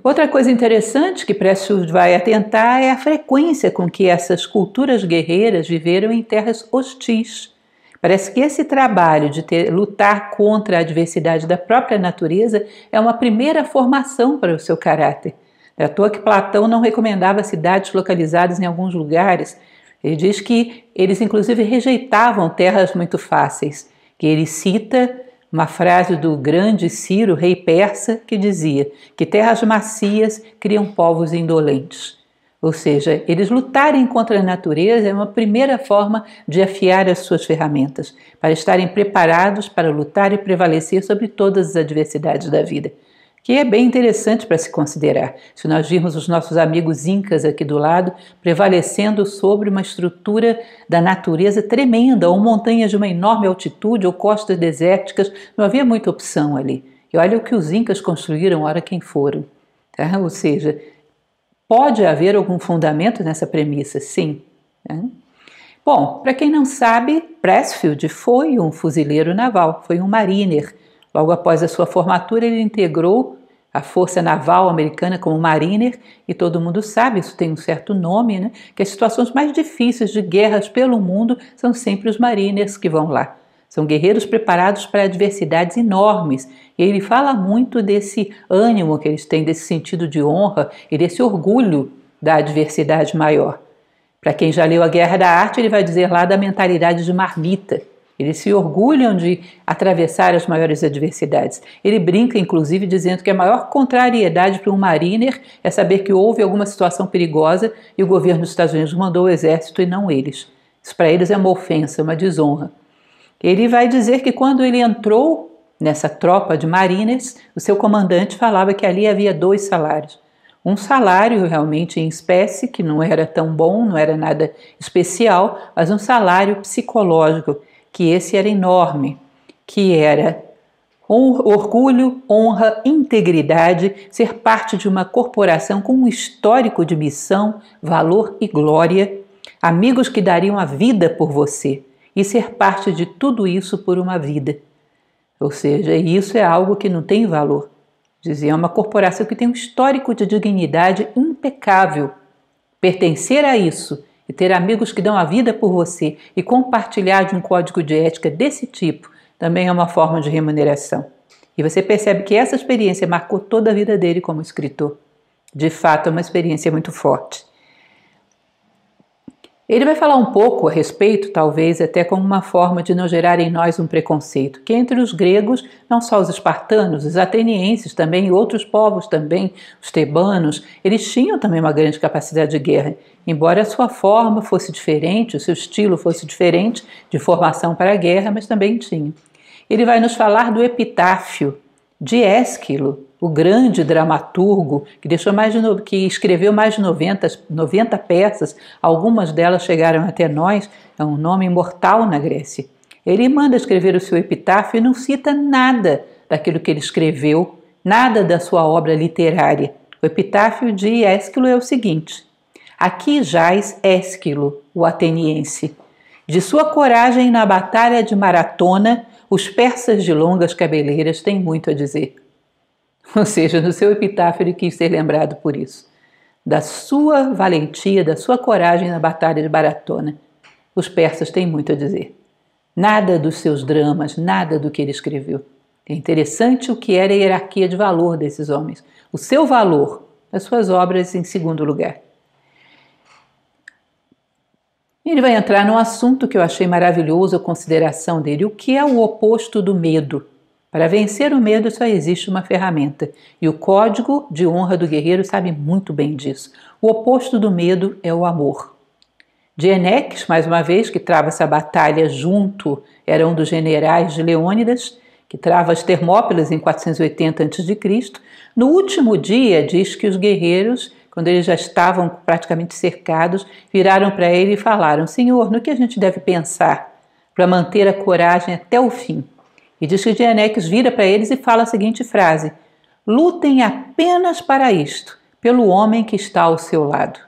Speaker 1: Outra coisa interessante que Prestes vai atentar é a frequência com que essas culturas guerreiras viveram em terras hostis. Parece que esse trabalho de ter, lutar contra a adversidade da própria natureza é uma primeira formação para o seu caráter. É à toa que Platão não recomendava cidades localizadas em alguns lugares. Ele diz que eles, inclusive, rejeitavam terras muito fáceis, que ele cita uma frase do grande Ciro, rei persa, que dizia que terras macias criam povos indolentes. Ou seja, eles lutarem contra a natureza é uma primeira forma de afiar as suas ferramentas, para estarem preparados para lutar e prevalecer sobre todas as adversidades da vida que é bem interessante para se considerar. Se nós virmos os nossos amigos incas aqui do lado, prevalecendo sobre uma estrutura da natureza tremenda, ou montanhas de uma enorme altitude, ou costas desérticas, não havia muita opção ali. E olha o que os incas construíram, ora quem foram. Tá? Ou seja, pode haver algum fundamento nessa premissa, sim. Né? Bom, para quem não sabe, Pressfield foi um fuzileiro naval, foi um mariner Logo após a sua formatura, ele integrou a Força Naval Americana como mariner, e todo mundo sabe, isso tem um certo nome, né? que as situações mais difíceis de guerras pelo mundo são sempre os mariners que vão lá. São guerreiros preparados para adversidades enormes. E ele fala muito desse ânimo que eles têm, desse sentido de honra e desse orgulho da adversidade maior. Para quem já leu A Guerra da Arte, ele vai dizer lá da mentalidade de marmita, eles se orgulham de atravessar as maiores adversidades. Ele brinca, inclusive, dizendo que a maior contrariedade para um mariner é saber que houve alguma situação perigosa e o governo dos Estados Unidos mandou o exército e não eles. Isso para eles é uma ofensa, uma desonra. Ele vai dizer que quando ele entrou nessa tropa de marines, o seu comandante falava que ali havia dois salários. Um salário realmente em espécie, que não era tão bom, não era nada especial, mas um salário psicológico que esse era enorme, que era orgulho, honra, integridade, ser parte de uma corporação com um histórico de missão, valor e glória, amigos que dariam a vida por você e ser parte de tudo isso por uma vida. Ou seja, isso é algo que não tem valor. Dizia, é uma corporação que tem um histórico de dignidade impecável. Pertencer a isso e ter amigos que dão a vida por você e compartilhar de um código de ética desse tipo também é uma forma de remuneração. E você percebe que essa experiência marcou toda a vida dele como escritor. De fato, é uma experiência muito forte. Ele vai falar um pouco a respeito, talvez até como uma forma de não gerar em nós um preconceito, que entre os gregos, não só os espartanos, os atenienses também, e outros povos também, os tebanos, eles tinham também uma grande capacidade de guerra. Embora a sua forma fosse diferente, o seu estilo fosse diferente de formação para a guerra, mas também tinham. Ele vai nos falar do epitáfio de Ésquilo, o grande dramaturgo que deixou mais de no... que escreveu mais de 90, 90 peças, algumas delas chegaram até nós, é um nome imortal na Grécia. Ele manda escrever o seu epitáfio e não cita nada daquilo que ele escreveu, nada da sua obra literária. O epitáfio de Ésquilo é o seguinte: Aqui jaz Ésquilo, o ateniense. De sua coragem na batalha de Maratona, os persas de longas cabeleiras têm muito a dizer. Ou seja, no seu epitáfio ele quis ser lembrado por isso. Da sua valentia, da sua coragem na Batalha de Baratona. Os persas têm muito a dizer. Nada dos seus dramas, nada do que ele escreveu. É interessante o que era a hierarquia de valor desses homens. O seu valor, as suas obras em segundo lugar. Ele vai entrar num assunto que eu achei maravilhoso a consideração dele, o que é o oposto do medo. Para vencer o medo só existe uma ferramenta, e o código de honra do guerreiro sabe muito bem disso. O oposto do medo é o amor. Dienex, mais uma vez, que trava essa batalha junto, era um dos generais de Leônidas, que trava as Termópilas em 480 a.C. No último dia, diz que os guerreiros, quando eles já estavam praticamente cercados, viraram para ele e falaram: Senhor, no que a gente deve pensar para manter a coragem até o fim? E diz que Dianéquios vira para eles e fala a seguinte frase: Lutem apenas para isto, pelo homem que está ao seu lado.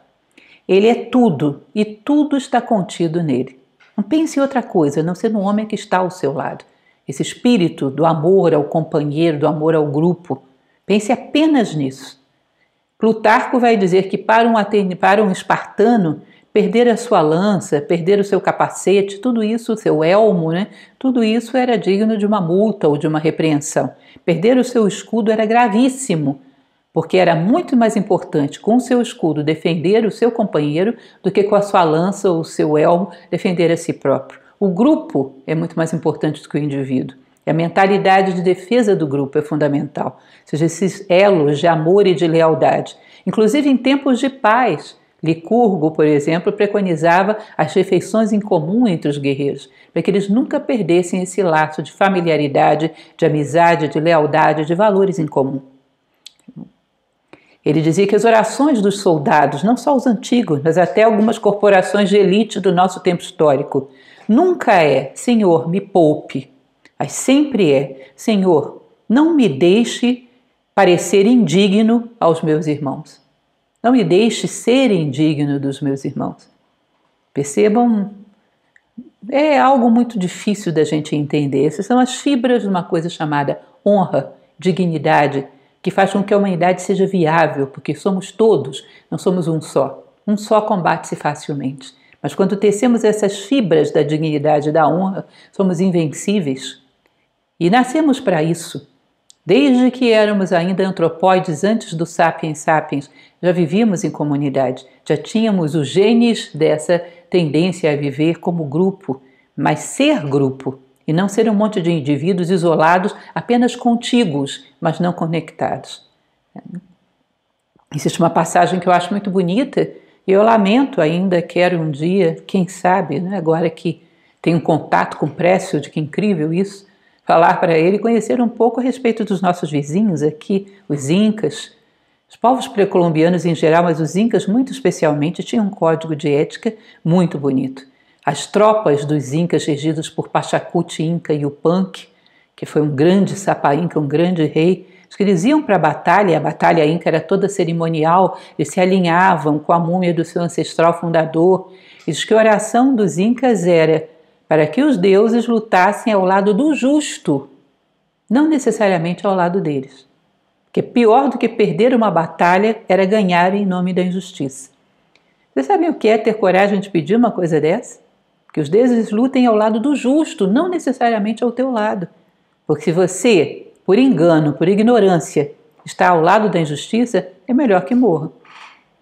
Speaker 1: Ele é tudo e tudo está contido nele. Não pense em outra coisa, não ser no homem que está ao seu lado. Esse espírito do amor ao companheiro, do amor ao grupo. Pense apenas nisso. Plutarco vai dizer que para um, para um espartano Perder a sua lança, perder o seu capacete, tudo isso, o seu elmo, né? Tudo isso era digno de uma multa ou de uma repreensão. Perder o seu escudo era gravíssimo, porque era muito mais importante com o seu escudo defender o seu companheiro do que com a sua lança ou o seu elmo defender a si próprio. O grupo é muito mais importante do que o indivíduo. E a mentalidade de defesa do grupo é fundamental, ou seja, esses elos de amor e de lealdade. Inclusive em tempos de paz, Licurgo, por exemplo, preconizava as refeições em comum entre os guerreiros, para que eles nunca perdessem esse laço de familiaridade, de amizade, de lealdade, de valores em comum. Ele dizia que as orações dos soldados, não só os antigos, mas até algumas corporações de elite do nosso tempo histórico, nunca é Senhor, me poupe, mas sempre é Senhor, não me deixe parecer indigno aos meus irmãos. Não me deixe ser indigno dos meus irmãos. Percebam, é algo muito difícil da gente entender. Essas são as fibras de uma coisa chamada honra, dignidade, que faz com que a humanidade seja viável, porque somos todos, não somos um só. Um só combate-se facilmente. Mas quando tecemos essas fibras da dignidade e da honra, somos invencíveis. E nascemos para isso. Desde que éramos ainda antropóides antes do Sapiens Sapiens, já vivíamos em comunidade, já tínhamos os genes dessa tendência a viver como grupo, mas ser grupo e não ser um monte de indivíduos isolados, apenas contíguos, mas não conectados. Existe uma passagem que eu acho muito bonita e eu lamento ainda, quero um dia, quem sabe, né, agora que tenho contato com Précio, de que incrível isso, falar para ele, conhecer um pouco a respeito dos nossos vizinhos aqui, os incas. Os povos pré-colombianos em geral, mas os incas muito especialmente, tinham um código de ética muito bonito. As tropas dos incas regidas por Pachacuti Inca e o Punk, que foi um grande sapa inca, um grande rei, que eles iam para a batalha, a batalha inca era toda cerimonial, eles se alinhavam com a múmia do seu ancestral fundador. E diz que a oração dos incas era para que os deuses lutassem ao lado do justo, não necessariamente ao lado deles. Porque pior do que perder uma batalha era ganhar em nome da injustiça. Vocês sabem o que é ter coragem de pedir uma coisa dessa? Que os deuses lutem ao lado do justo, não necessariamente ao teu lado. Porque se você, por engano, por ignorância, está ao lado da injustiça, é melhor que morra.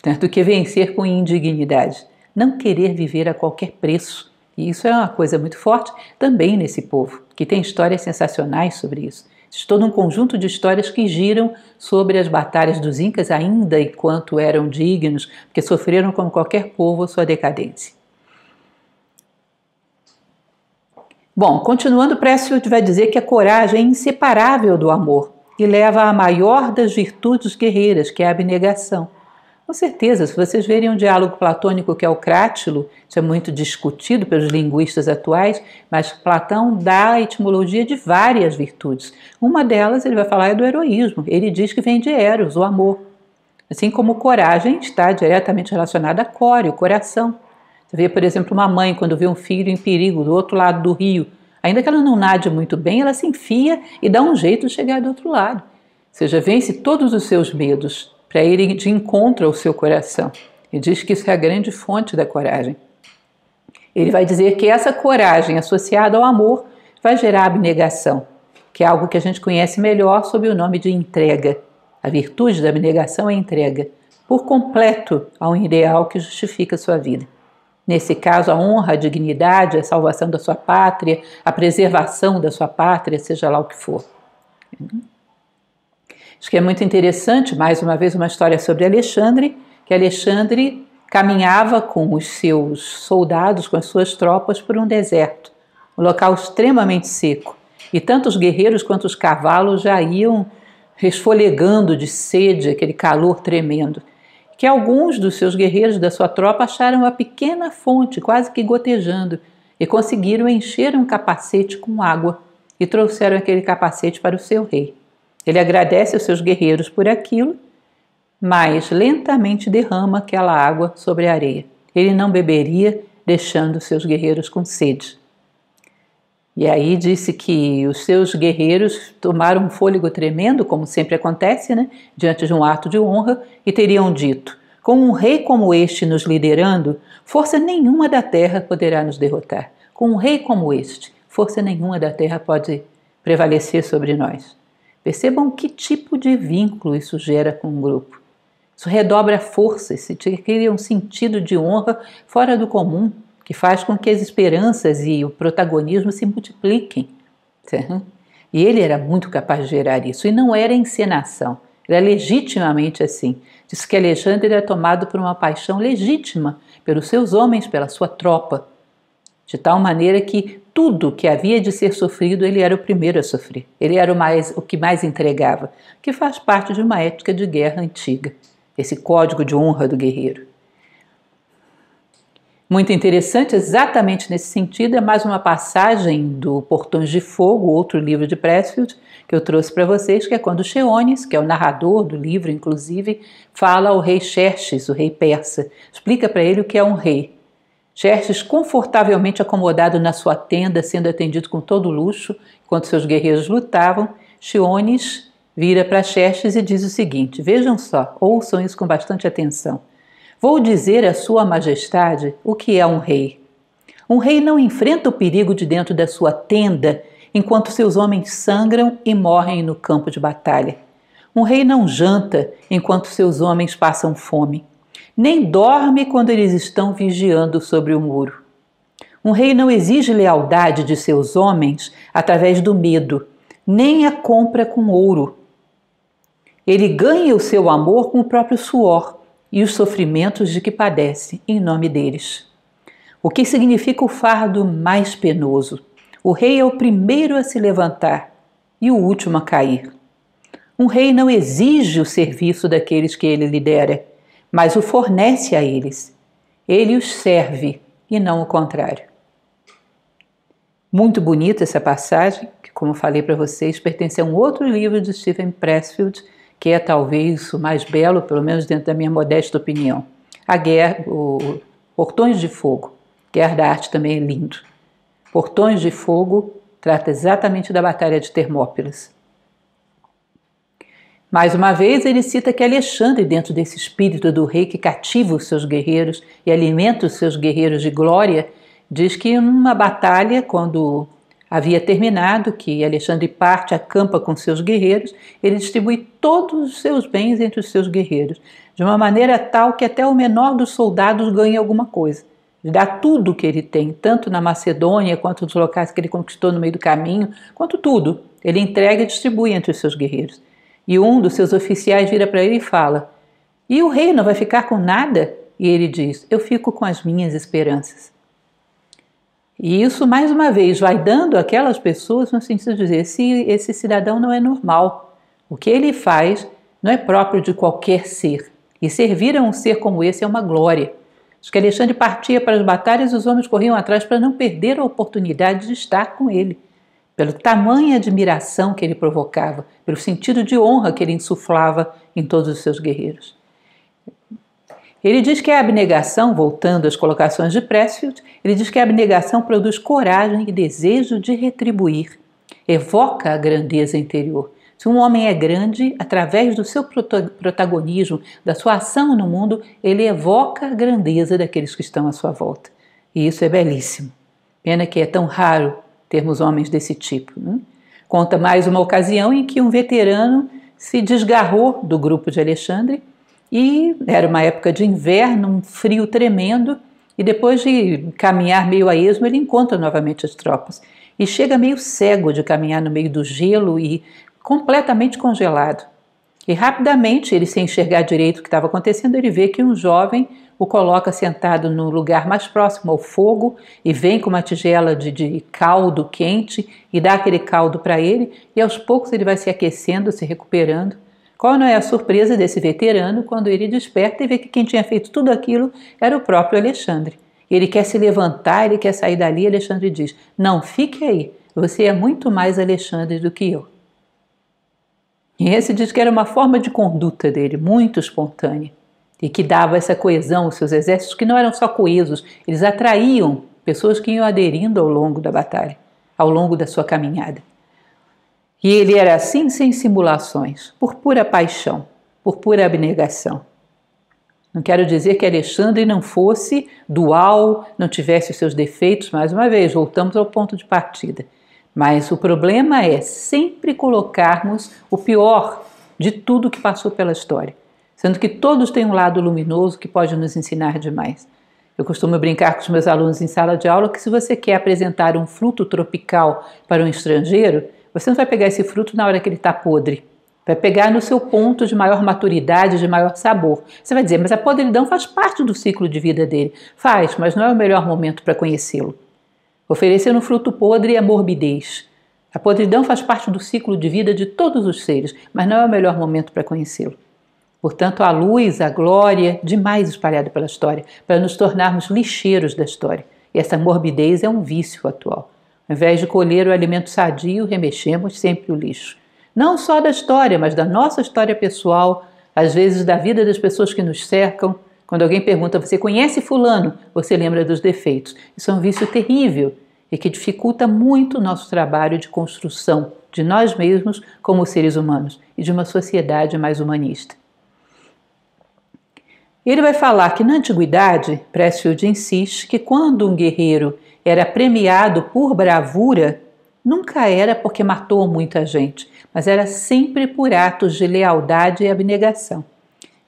Speaker 1: Tanto que vencer com indignidade. Não querer viver a qualquer preço e isso é uma coisa muito forte também nesse povo, que tem histórias sensacionais sobre isso. todo um conjunto de histórias que giram sobre as batalhas dos Incas, ainda enquanto eram dignos, porque sofreram como qualquer povo a sua decadência. Bom, continuando, Pressfield vai dizer que a coragem é inseparável do amor e leva à maior das virtudes guerreiras, que é a abnegação. Com certeza, se vocês verem um diálogo platônico que é o Crátilo, isso é muito discutido pelos linguistas atuais, mas Platão dá a etimologia de várias virtudes. Uma delas, ele vai falar, é do heroísmo. Ele diz que vem de Eros, o amor. Assim como coragem está diretamente relacionada a core, o coração. Você vê, por exemplo, uma mãe quando vê um filho em perigo do outro lado do rio, ainda que ela não nade muito bem, ela se enfia e dá um jeito de chegar do outro lado. Ou seja, vence todos os seus medos para irem de encontro ao seu coração. E diz que isso é a grande fonte da coragem. Ele vai dizer que essa coragem associada ao amor vai gerar abnegação, que é algo que a gente conhece melhor sob o nome de entrega. A virtude da abnegação é entrega, por completo a um ideal que justifica sua vida. Nesse caso, a honra, a dignidade, a salvação da sua pátria, a preservação da sua pátria, seja lá o que for. Acho que é muito interessante, mais uma vez, uma história sobre Alexandre, que Alexandre caminhava com os seus soldados, com as suas tropas, por um deserto, um local extremamente seco. E tanto os guerreiros quanto os cavalos já iam resfolegando de sede, aquele calor tremendo. Que alguns dos seus guerreiros da sua tropa acharam uma pequena fonte, quase que gotejando, e conseguiram encher um capacete com água e trouxeram aquele capacete para o seu rei. Ele agradece aos seus guerreiros por aquilo, mas lentamente derrama aquela água sobre a areia. Ele não beberia, deixando seus guerreiros com sede. E aí disse que os seus guerreiros tomaram um fôlego tremendo, como sempre acontece, né, diante de um ato de honra, e teriam dito: Com um rei como este nos liderando, força nenhuma da terra poderá nos derrotar. Com um rei como este, força nenhuma da terra pode prevalecer sobre nós. Percebam que tipo de vínculo isso gera com o grupo. Isso redobra forças, cria um sentido de honra fora do comum, que faz com que as esperanças e o protagonismo se multipliquem. E ele era muito capaz de gerar isso, e não era encenação, era legitimamente assim. Diz que Alexandre era tomado por uma paixão legítima pelos seus homens, pela sua tropa, de tal maneira que tudo que havia de ser sofrido, ele era o primeiro a sofrer. Ele era o, mais, o que mais entregava, que faz parte de uma ética de guerra antiga, esse código de honra do guerreiro. Muito interessante, exatamente nesse sentido, é mais uma passagem do Portões de Fogo, outro livro de Pressfield, que eu trouxe para vocês, que é quando Cheones, que é o narrador do livro, inclusive, fala ao rei Xerxes, o rei persa, explica para ele o que é um rei. Xerxes confortavelmente acomodado na sua tenda, sendo atendido com todo luxo, enquanto seus guerreiros lutavam, Xiones vira para Xerxes e diz o seguinte: Vejam só, ouçam isso com bastante atenção. Vou dizer a Sua Majestade o que é um rei. Um rei não enfrenta o perigo de dentro da sua tenda enquanto seus homens sangram e morrem no campo de batalha. Um rei não janta enquanto seus homens passam fome nem dorme quando eles estão vigiando sobre o muro. Um rei não exige lealdade de seus homens através do medo, nem a compra com ouro. Ele ganha o seu amor com o próprio suor e os sofrimentos de que padece em nome deles. O que significa o fardo mais penoso? O rei é o primeiro a se levantar e o último a cair. Um rei não exige o serviço daqueles que ele lidera mas o fornece a eles. Ele os serve e não o contrário. Muito bonita essa passagem, que, como falei para vocês, pertence a um outro livro de Stephen Pressfield, que é talvez o mais belo, pelo menos dentro da minha modesta opinião. A Guerra, o Portões de Fogo, Guerra da Arte também é lindo. Portões de Fogo trata exatamente da Batalha de Termópilas. Mais uma vez, ele cita que Alexandre, dentro desse espírito do rei que cativa os seus guerreiros e alimenta os seus guerreiros de glória, diz que numa batalha, quando havia terminado, que Alexandre parte, acampa com seus guerreiros, ele distribui todos os seus bens entre os seus guerreiros, de uma maneira tal que até o menor dos soldados ganha alguma coisa. Ele dá tudo o que ele tem, tanto na Macedônia, quanto nos locais que ele conquistou no meio do caminho, quanto tudo. Ele entrega e distribui entre os seus guerreiros. E um dos seus oficiais vira para ele e fala: E o rei não vai ficar com nada? E ele diz: Eu fico com as minhas esperanças. E isso, mais uma vez, vai dando aquelas pessoas no sentido de dizer: se esse cidadão não é normal, o que ele faz não é próprio de qualquer ser. E servir a um ser como esse é uma glória. Os que Alexandre partia para as batalhas, os homens corriam atrás para não perder a oportunidade de estar com ele pelo tamanho admiração que ele provocava, pelo sentido de honra que ele insuflava em todos os seus guerreiros. Ele diz que a abnegação, voltando às colocações de Pressfield, ele diz que a abnegação produz coragem e desejo de retribuir, evoca a grandeza interior. Se um homem é grande, através do seu protagonismo, da sua ação no mundo, ele evoca a grandeza daqueles que estão à sua volta. E isso é belíssimo. Pena que é tão raro termos homens desse tipo. Né? Conta mais uma ocasião em que um veterano se desgarrou do grupo de Alexandre e era uma época de inverno, um frio tremendo, e depois de caminhar meio a esmo, ele encontra novamente as tropas e chega meio cego de caminhar no meio do gelo e completamente congelado. E rapidamente, ele sem enxergar direito o que estava acontecendo, ele vê que um jovem o coloca sentado no lugar mais próximo ao fogo e vem com uma tigela de, de caldo quente e dá aquele caldo para ele, e aos poucos ele vai se aquecendo, se recuperando. Qual não é a surpresa desse veterano quando ele desperta e vê que quem tinha feito tudo aquilo era o próprio Alexandre? Ele quer se levantar, ele quer sair dali. Alexandre diz: Não, fique aí. Você é muito mais Alexandre do que eu. E esse diz que era uma forma de conduta dele, muito espontânea e que dava essa coesão aos seus exércitos, que não eram só coesos, eles atraíam pessoas que iam aderindo ao longo da batalha, ao longo da sua caminhada. E ele era assim sem simulações, por pura paixão, por pura abnegação. Não quero dizer que Alexandre não fosse dual, não tivesse os seus defeitos, mais uma vez, voltamos ao ponto de partida. Mas o problema é sempre colocarmos o pior de tudo que passou pela história sendo que todos têm um lado luminoso que pode nos ensinar demais. Eu costumo brincar com os meus alunos em sala de aula que se você quer apresentar um fruto tropical para um estrangeiro, você não vai pegar esse fruto na hora que ele está podre. Vai pegar no seu ponto de maior maturidade, de maior sabor. Você vai dizer, mas a podridão faz parte do ciclo de vida dele. Faz, mas não é o melhor momento para conhecê-lo. Oferecer um fruto podre é morbidez. A podridão faz parte do ciclo de vida de todos os seres, mas não é o melhor momento para conhecê-lo. Portanto, a luz, a glória, demais espalhada pela história, para nos tornarmos lixeiros da história. E essa morbidez é um vício atual. Ao invés de colher o alimento sadio, remexemos sempre o lixo. Não só da história, mas da nossa história pessoal, às vezes da vida das pessoas que nos cercam. Quando alguém pergunta, você conhece Fulano? Você lembra dos defeitos. Isso é um vício terrível e que dificulta muito o nosso trabalho de construção de nós mesmos como seres humanos e de uma sociedade mais humanista. Ele vai falar que na antiguidade, Prestfield insiste que quando um guerreiro era premiado por bravura, nunca era porque matou muita gente, mas era sempre por atos de lealdade e abnegação.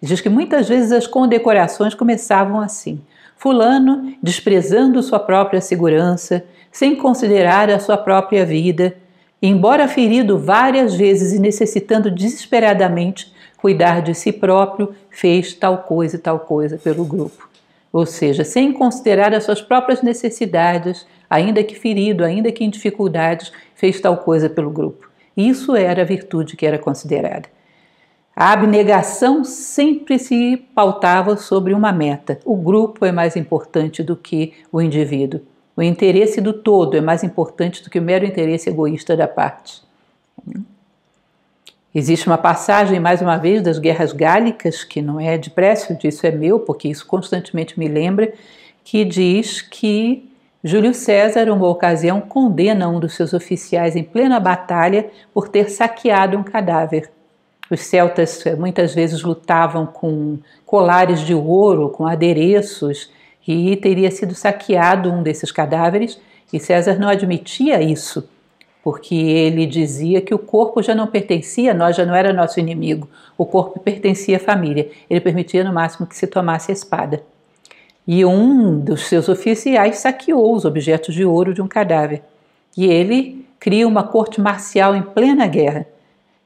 Speaker 1: Diz que muitas vezes as condecorações começavam assim: Fulano desprezando sua própria segurança, sem considerar a sua própria vida, embora ferido várias vezes e necessitando desesperadamente cuidar de si próprio, fez tal coisa e tal coisa pelo grupo. Ou seja, sem considerar as suas próprias necessidades, ainda que ferido, ainda que em dificuldades, fez tal coisa pelo grupo. Isso era a virtude que era considerada. A abnegação sempre se pautava sobre uma meta. O grupo é mais importante do que o indivíduo. O interesse do todo é mais importante do que o mero interesse egoísta da parte. Existe uma passagem, mais uma vez, das guerras gálicas, que não é de depressa, disso é meu, porque isso constantemente me lembra, que diz que Júlio César, uma ocasião, condena um dos seus oficiais em plena batalha por ter saqueado um cadáver. Os celtas eh, muitas vezes lutavam com colares de ouro, com adereços, e teria sido saqueado um desses cadáveres, e César não admitia isso porque ele dizia que o corpo já não pertencia, nós já não era nosso inimigo, o corpo pertencia à família. Ele permitia no máximo que se tomasse a espada. E um dos seus oficiais saqueou os objetos de ouro de um cadáver. E ele cria uma corte marcial em plena guerra.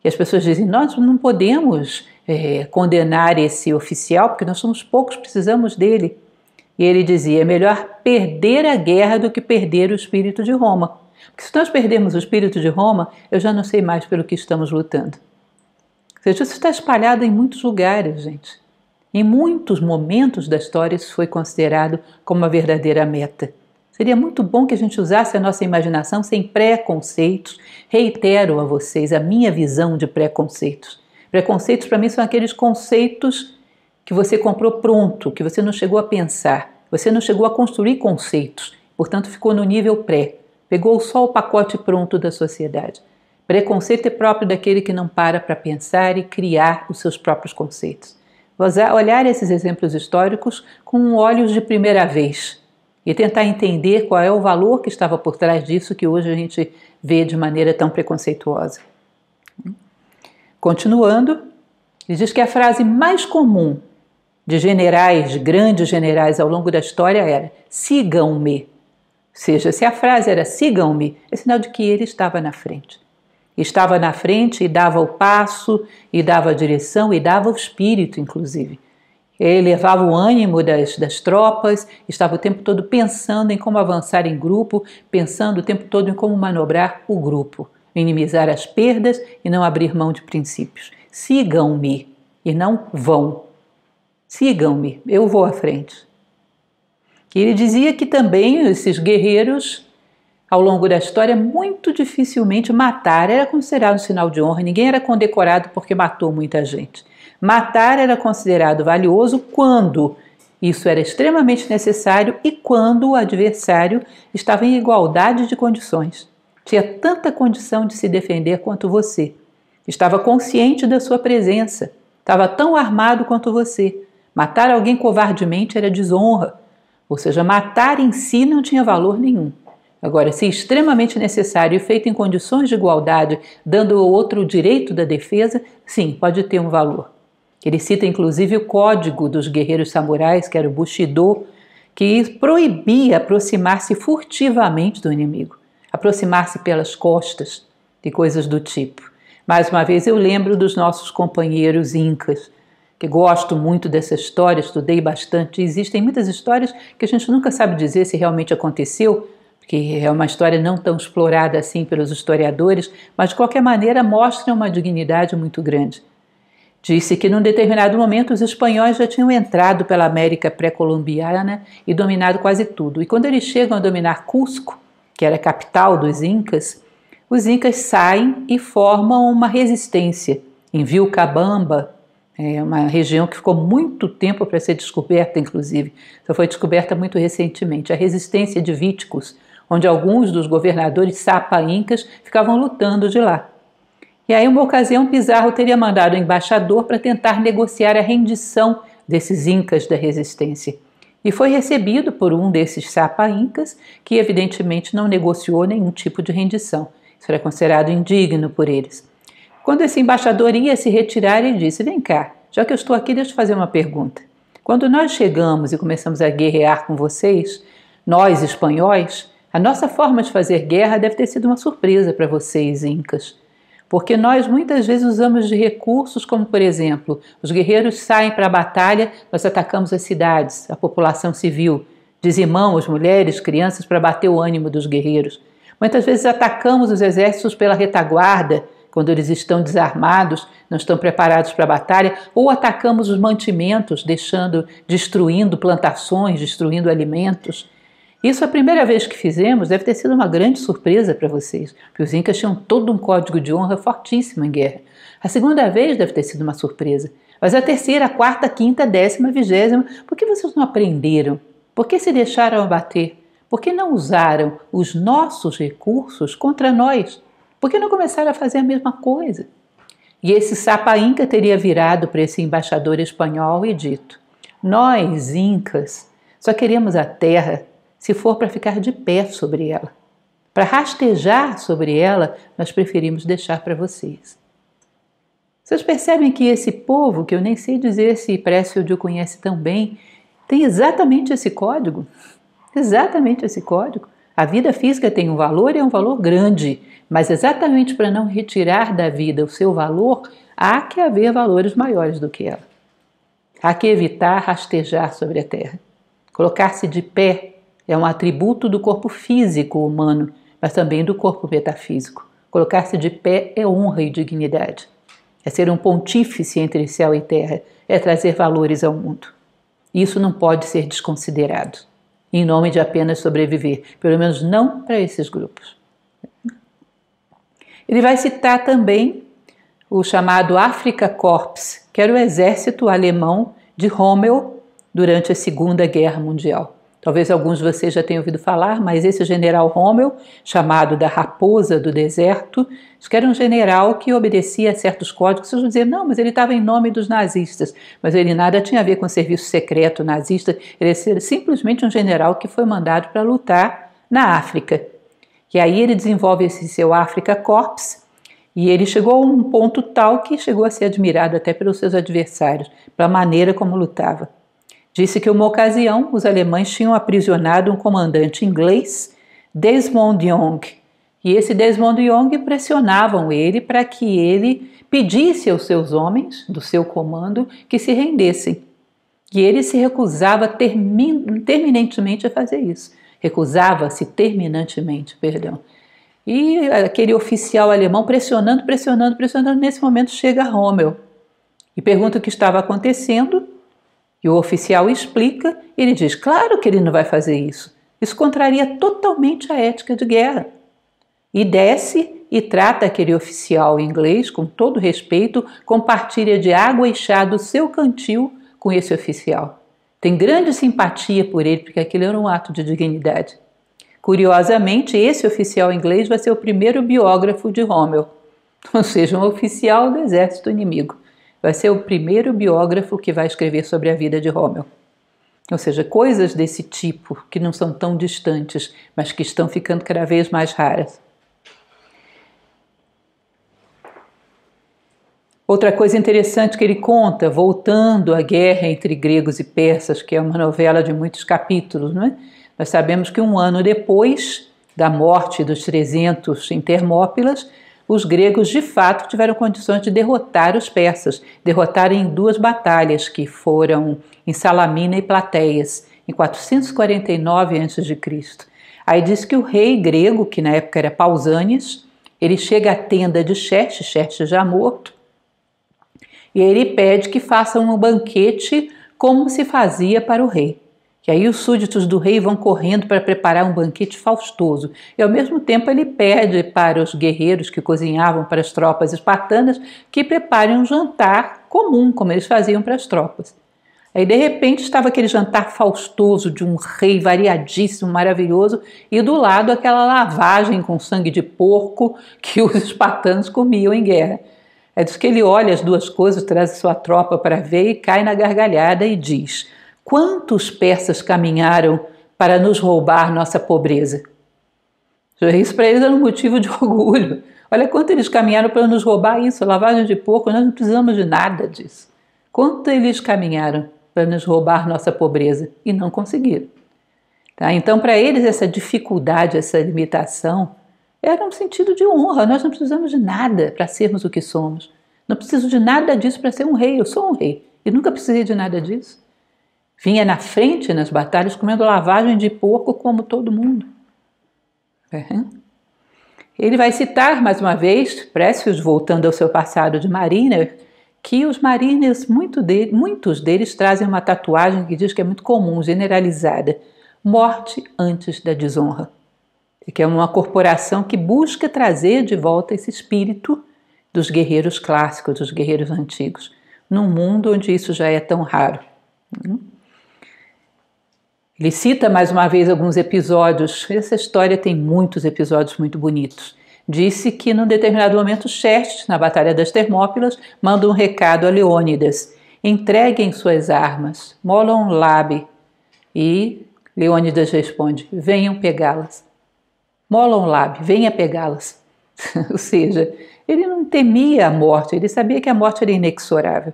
Speaker 1: E as pessoas dizem: Nós não podemos é, condenar esse oficial, porque nós somos poucos, precisamos dele. E ele dizia: É melhor perder a guerra do que perder o espírito de Roma. Porque se nós perdermos o espírito de Roma, eu já não sei mais pelo que estamos lutando. Ou seja, isso está espalhado em muitos lugares, gente. Em muitos momentos da história, isso foi considerado como uma verdadeira meta. Seria muito bom que a gente usasse a nossa imaginação sem preconceitos. Reitero a vocês a minha visão de preconceitos. Preconceitos, para mim, são aqueles conceitos que você comprou pronto, que você não chegou a pensar, você não chegou a construir conceitos, portanto, ficou no nível pré. Pegou só o pacote pronto da sociedade. Preconceito é próprio daquele que não para para pensar e criar os seus próprios conceitos. Olhar esses exemplos históricos com olhos de primeira vez e tentar entender qual é o valor que estava por trás disso que hoje a gente vê de maneira tão preconceituosa. Continuando, ele diz que a frase mais comum de generais, de grandes generais ao longo da história era: sigam-me seja, se a frase era sigam-me, é sinal de que ele estava na frente. Estava na frente e dava o passo, e dava a direção, e dava o espírito, inclusive. Ele levava o ânimo das, das tropas, estava o tempo todo pensando em como avançar em grupo, pensando o tempo todo em como manobrar o grupo, minimizar as perdas e não abrir mão de princípios. Sigam-me e não vão. Sigam-me, eu vou à frente que ele dizia que também esses guerreiros, ao longo da história, muito dificilmente mataram, era considerado um sinal de honra, ninguém era condecorado porque matou muita gente. Matar era considerado valioso quando isso era extremamente necessário e quando o adversário estava em igualdade de condições. Tinha tanta condição de se defender quanto você. Estava consciente da sua presença. Estava tão armado quanto você. Matar alguém covardemente era desonra. Ou seja, matar em si não tinha valor nenhum. Agora, se extremamente necessário e feito em condições de igualdade, dando ao outro o direito da defesa, sim, pode ter um valor. Ele cita inclusive o código dos guerreiros samurais, que era o Bushido, que proibia aproximar-se furtivamente do inimigo, aproximar-se pelas costas e coisas do tipo. Mais uma vez eu lembro dos nossos companheiros incas, que gosto muito dessa história, estudei bastante. Existem muitas histórias que a gente nunca sabe dizer se realmente aconteceu, porque é uma história não tão explorada assim pelos historiadores, mas de qualquer maneira mostra uma dignidade muito grande. Disse que num determinado momento os espanhóis já tinham entrado pela América pré-colombiana e dominado quase tudo. E quando eles chegam a dominar Cusco, que era a capital dos Incas, os Incas saem e formam uma resistência em Vilcabamba, é uma região que ficou muito tempo para ser descoberta, inclusive. Só foi descoberta muito recentemente. A resistência de Víticos, onde alguns dos governadores sapa-incas ficavam lutando de lá. E aí, uma ocasião, Pizarro teria mandado o um embaixador para tentar negociar a rendição desses incas da resistência. E foi recebido por um desses sapa-incas, que evidentemente não negociou nenhum tipo de rendição. Isso era considerado indigno por eles. Quando esse embaixador ia se retirar, ele disse: Vem cá, já que eu estou aqui, deixa eu fazer uma pergunta. Quando nós chegamos e começamos a guerrear com vocês, nós espanhóis, a nossa forma de fazer guerra deve ter sido uma surpresa para vocês, incas. Porque nós muitas vezes usamos de recursos como, por exemplo, os guerreiros saem para a batalha, nós atacamos as cidades, a população civil, dizimamos mulheres, crianças para bater o ânimo dos guerreiros. Muitas vezes atacamos os exércitos pela retaguarda, quando eles estão desarmados, não estão preparados para a batalha, ou atacamos os mantimentos, deixando, destruindo plantações, destruindo alimentos. Isso a primeira vez que fizemos deve ter sido uma grande surpresa para vocês, porque os incas tinham todo um código de honra fortíssimo em guerra. A segunda vez deve ter sido uma surpresa, mas a terceira, a quarta, a quinta, a décima, a vigésima, por que vocês não aprenderam? Por que se deixaram abater? Por que não usaram os nossos recursos contra nós? Por que não começaram a fazer a mesma coisa? E esse Sapa Inca teria virado para esse embaixador espanhol e dito: Nós, Incas, só queremos a terra se for para ficar de pé sobre ela. Para rastejar sobre ela, nós preferimos deixar para vocês. Vocês percebem que esse povo, que eu nem sei dizer se o conhece tão bem, tem exatamente esse código. Exatamente esse código. A vida física tem um valor e é um valor grande, mas exatamente para não retirar da vida o seu valor, há que haver valores maiores do que ela. Há que evitar rastejar sobre a terra. Colocar-se de pé é um atributo do corpo físico humano, mas também do corpo metafísico. Colocar-se de pé é honra e dignidade. É ser um pontífice entre céu e terra, é trazer valores ao mundo. Isso não pode ser desconsiderado em nome de apenas sobreviver, pelo menos não para esses grupos. Ele vai citar também o chamado Afrika Korps, que era o exército alemão de Rommel durante a Segunda Guerra Mundial. Talvez alguns de vocês já tenham ouvido falar, mas esse é general Rommel, chamado da Raposa do Deserto, que era um general que obedecia a certos códigos. Vocês vão dizer, não, mas ele estava em nome dos nazistas. Mas ele nada tinha a ver com o serviço secreto nazista. Ele era simplesmente um general que foi mandado para lutar na África. E aí ele desenvolve esse seu África Corps, e ele chegou a um ponto tal que chegou a ser admirado até pelos seus adversários, pela maneira como lutava. Disse que uma ocasião os alemães tinham aprisionado um comandante inglês, Desmond Young, e esse Desmond Young pressionavam ele para que ele pedisse aos seus homens do seu comando que se rendessem. E ele se recusava termin terminantemente a fazer isso. Recusava-se terminantemente, perdão. E aquele oficial alemão pressionando, pressionando, pressionando, nesse momento chega Rommel e pergunta o que estava acontecendo. E o oficial explica, e ele diz: claro que ele não vai fazer isso. Isso contraria totalmente a ética de guerra. E desce e trata aquele oficial inglês com todo respeito, compartilha de água e chá do seu cantil com esse oficial. Tem grande simpatia por ele, porque aquilo era um ato de dignidade. Curiosamente, esse oficial inglês vai ser o primeiro biógrafo de Rommel, ou seja, um oficial do exército inimigo vai ser o primeiro biógrafo que vai escrever sobre a vida de Rommel. Ou seja, coisas desse tipo que não são tão distantes, mas que estão ficando cada vez mais raras. Outra coisa interessante que ele conta, voltando à guerra entre gregos e persas, que é uma novela de muitos capítulos, não é? nós sabemos que um ano depois da morte dos 300 em Termópilas, os gregos de fato tiveram condições de derrotar os persas, derrotarem em duas batalhas que foram em Salamina e Plateias, em 449 a.C. Aí diz que o rei grego, que na época era Pausanias, ele chega à tenda de Xerxes, Xerxes já morto, e ele pede que façam um banquete como se fazia para o rei que aí os súditos do rei vão correndo para preparar um banquete faustoso, e ao mesmo tempo ele pede para os guerreiros que cozinhavam para as tropas espartanas que preparem um jantar comum, como eles faziam para as tropas. Aí de repente estava aquele jantar faustoso de um rei variadíssimo, maravilhoso, e do lado aquela lavagem com sangue de porco que os espartanos comiam em guerra. É diz que ele olha as duas coisas, traz sua tropa para ver e cai na gargalhada e diz: Quantos persas caminharam para nos roubar nossa pobreza? Isso para eles era é um motivo de orgulho. Olha quanto eles caminharam para nos roubar isso, lavagem de porco, nós não precisamos de nada disso. Quanto eles caminharam para nos roubar nossa pobreza e não conseguiram. Tá? Então, para eles, essa dificuldade, essa limitação, era um sentido de honra. Nós não precisamos de nada para sermos o que somos. Não preciso de nada disso para ser um rei. Eu sou um rei e nunca precisei de nada disso. Vinha na frente nas batalhas comendo lavagem de porco como todo mundo. Uhum. Ele vai citar mais uma vez, Précios, voltando ao seu passado de mariner, que os marines, muito dele, muitos deles trazem uma tatuagem que diz que é muito comum, generalizada: morte antes da desonra. E que é uma corporação que busca trazer de volta esse espírito dos guerreiros clássicos, dos guerreiros antigos, num mundo onde isso já é tão raro. Hum? Ele cita mais uma vez alguns episódios. Essa história tem muitos episódios muito bonitos. Disse que num determinado momento Xerxes, na Batalha das Termópilas, manda um recado a Leônidas: entreguem suas armas, molam Lab". E Leônidas responde: venham pegá-las. Molam Lab. venha pegá-las. Ou seja, ele não temia a morte, ele sabia que a morte era inexorável.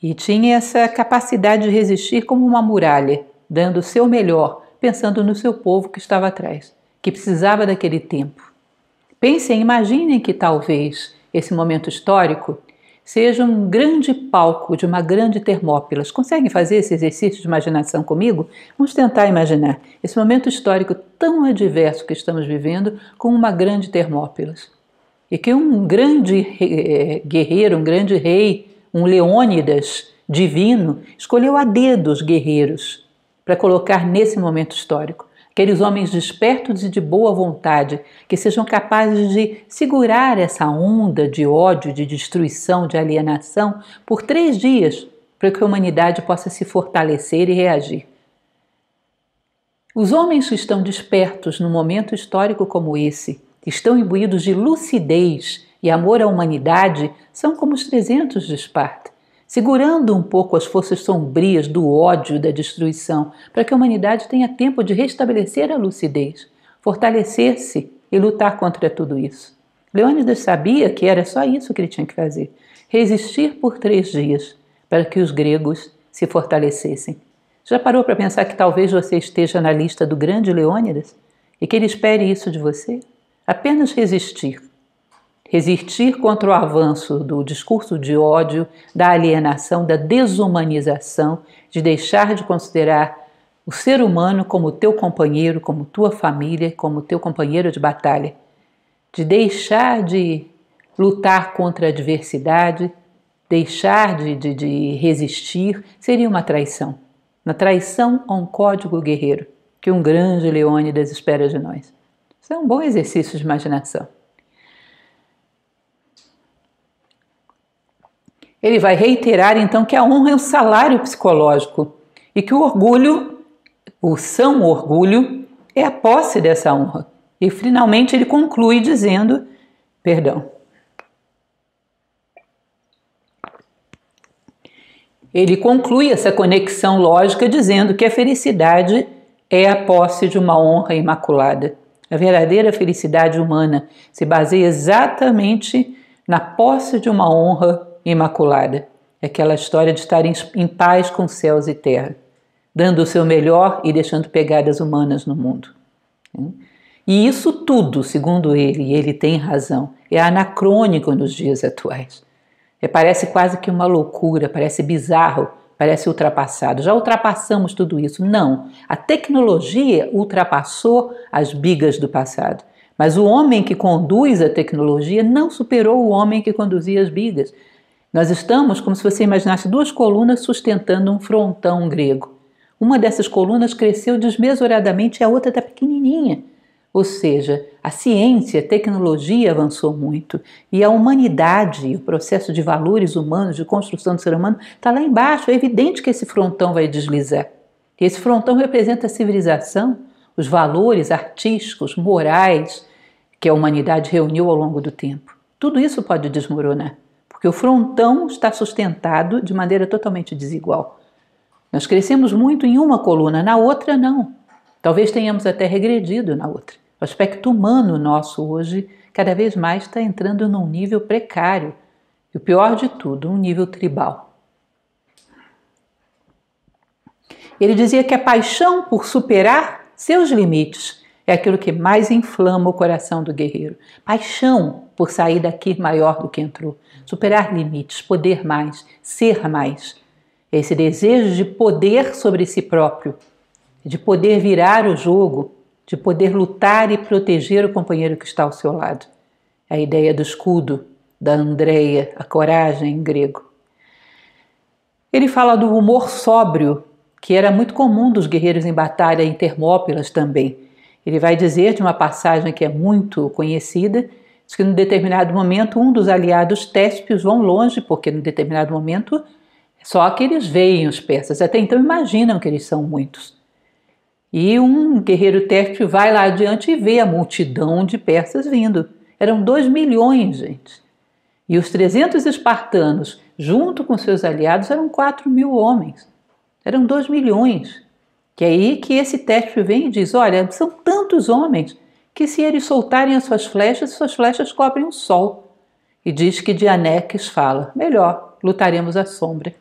Speaker 1: E tinha essa capacidade de resistir como uma muralha dando o seu melhor, pensando no seu povo que estava atrás, que precisava daquele tempo. Pensem, imaginem que talvez esse momento histórico seja um grande palco de uma grande Termópilas. Conseguem fazer esse exercício de imaginação comigo? Vamos tentar imaginar esse momento histórico tão adverso que estamos vivendo com uma grande Termópilas. E que um grande eh, guerreiro, um grande rei, um Leônidas divino, escolheu a dedo os guerreiros para colocar nesse momento histórico. Aqueles homens despertos e de boa vontade, que sejam capazes de segurar essa onda de ódio, de destruição, de alienação por três dias, para que a humanidade possa se fortalecer e reagir. Os homens que estão despertos num momento histórico como esse, que estão imbuídos de lucidez e amor à humanidade, são como os 300 de Esparta segurando um pouco as forças sombrias do ódio e da destruição, para que a humanidade tenha tempo de restabelecer a lucidez, fortalecer-se e lutar contra tudo isso. Leônidas sabia que era só isso que ele tinha que fazer: resistir por três dias, para que os gregos se fortalecessem. Já parou para pensar que talvez você esteja na lista do grande Leônidas e que ele espere isso de você? Apenas resistir Resistir contra o avanço do discurso de ódio, da alienação, da desumanização, de deixar de considerar o ser humano como teu companheiro, como tua família, como teu companheiro de batalha. De deixar de lutar contra a adversidade, deixar de, de, de resistir, seria uma traição. uma traição a um código guerreiro que um grande Leônidas espera de nós. Isso é um bom exercício de imaginação. Ele vai reiterar então que a honra é um salário psicológico e que o orgulho, o são orgulho, é a posse dessa honra. E finalmente ele conclui dizendo: perdão. Ele conclui essa conexão lógica dizendo que a felicidade é a posse de uma honra imaculada. A verdadeira felicidade humana se baseia exatamente na posse de uma honra imaculada, aquela história de estar em paz com céus e terra, dando o seu melhor e deixando pegadas humanas no mundo. E isso tudo, segundo ele, e ele tem razão, é anacrônico nos dias atuais. É, parece quase que uma loucura, parece bizarro, parece ultrapassado. Já ultrapassamos tudo isso. Não, a tecnologia ultrapassou as bigas do passado. Mas o homem que conduz a tecnologia não superou o homem que conduzia as bigas. Nós estamos como se você imaginasse duas colunas sustentando um frontão grego. Uma dessas colunas cresceu desmesuradamente e a outra está pequenininha. Ou seja, a ciência, a tecnologia avançou muito e a humanidade, o processo de valores humanos, de construção do ser humano, está lá embaixo. É evidente que esse frontão vai deslizar. Esse frontão representa a civilização, os valores artísticos, morais que a humanidade reuniu ao longo do tempo. Tudo isso pode desmoronar porque o frontão está sustentado de maneira totalmente desigual. Nós crescemos muito em uma coluna, na outra não. Talvez tenhamos até regredido na outra. O aspecto humano nosso hoje cada vez mais está entrando num nível precário e o pior de tudo, um nível tribal. Ele dizia que a paixão por superar seus limites é aquilo que mais inflama o coração do guerreiro. Paixão por sair daqui maior do que entrou, superar limites, poder mais, ser mais. Esse desejo de poder sobre si próprio, de poder virar o jogo, de poder lutar e proteger o companheiro que está ao seu lado. É a ideia do escudo, da Andreia, a coragem em grego. Ele fala do humor sóbrio, que era muito comum dos guerreiros em batalha em Termópilas também. Ele vai dizer de uma passagem que é muito conhecida, diz que em determinado momento um dos aliados téspios vão longe, porque em determinado momento só que eles veem os persas, até então imaginam que eles são muitos. E um guerreiro téspio vai lá adiante e vê a multidão de persas vindo. Eram dois milhões, gente. E os 300 espartanos, junto com seus aliados, eram quatro mil homens. Eram dois milhões. Que é aí que esse teste vem e diz: olha, são tantos homens que se eles soltarem as suas flechas, suas flechas cobrem o sol. E diz que Dianeques fala: melhor, lutaremos à sombra.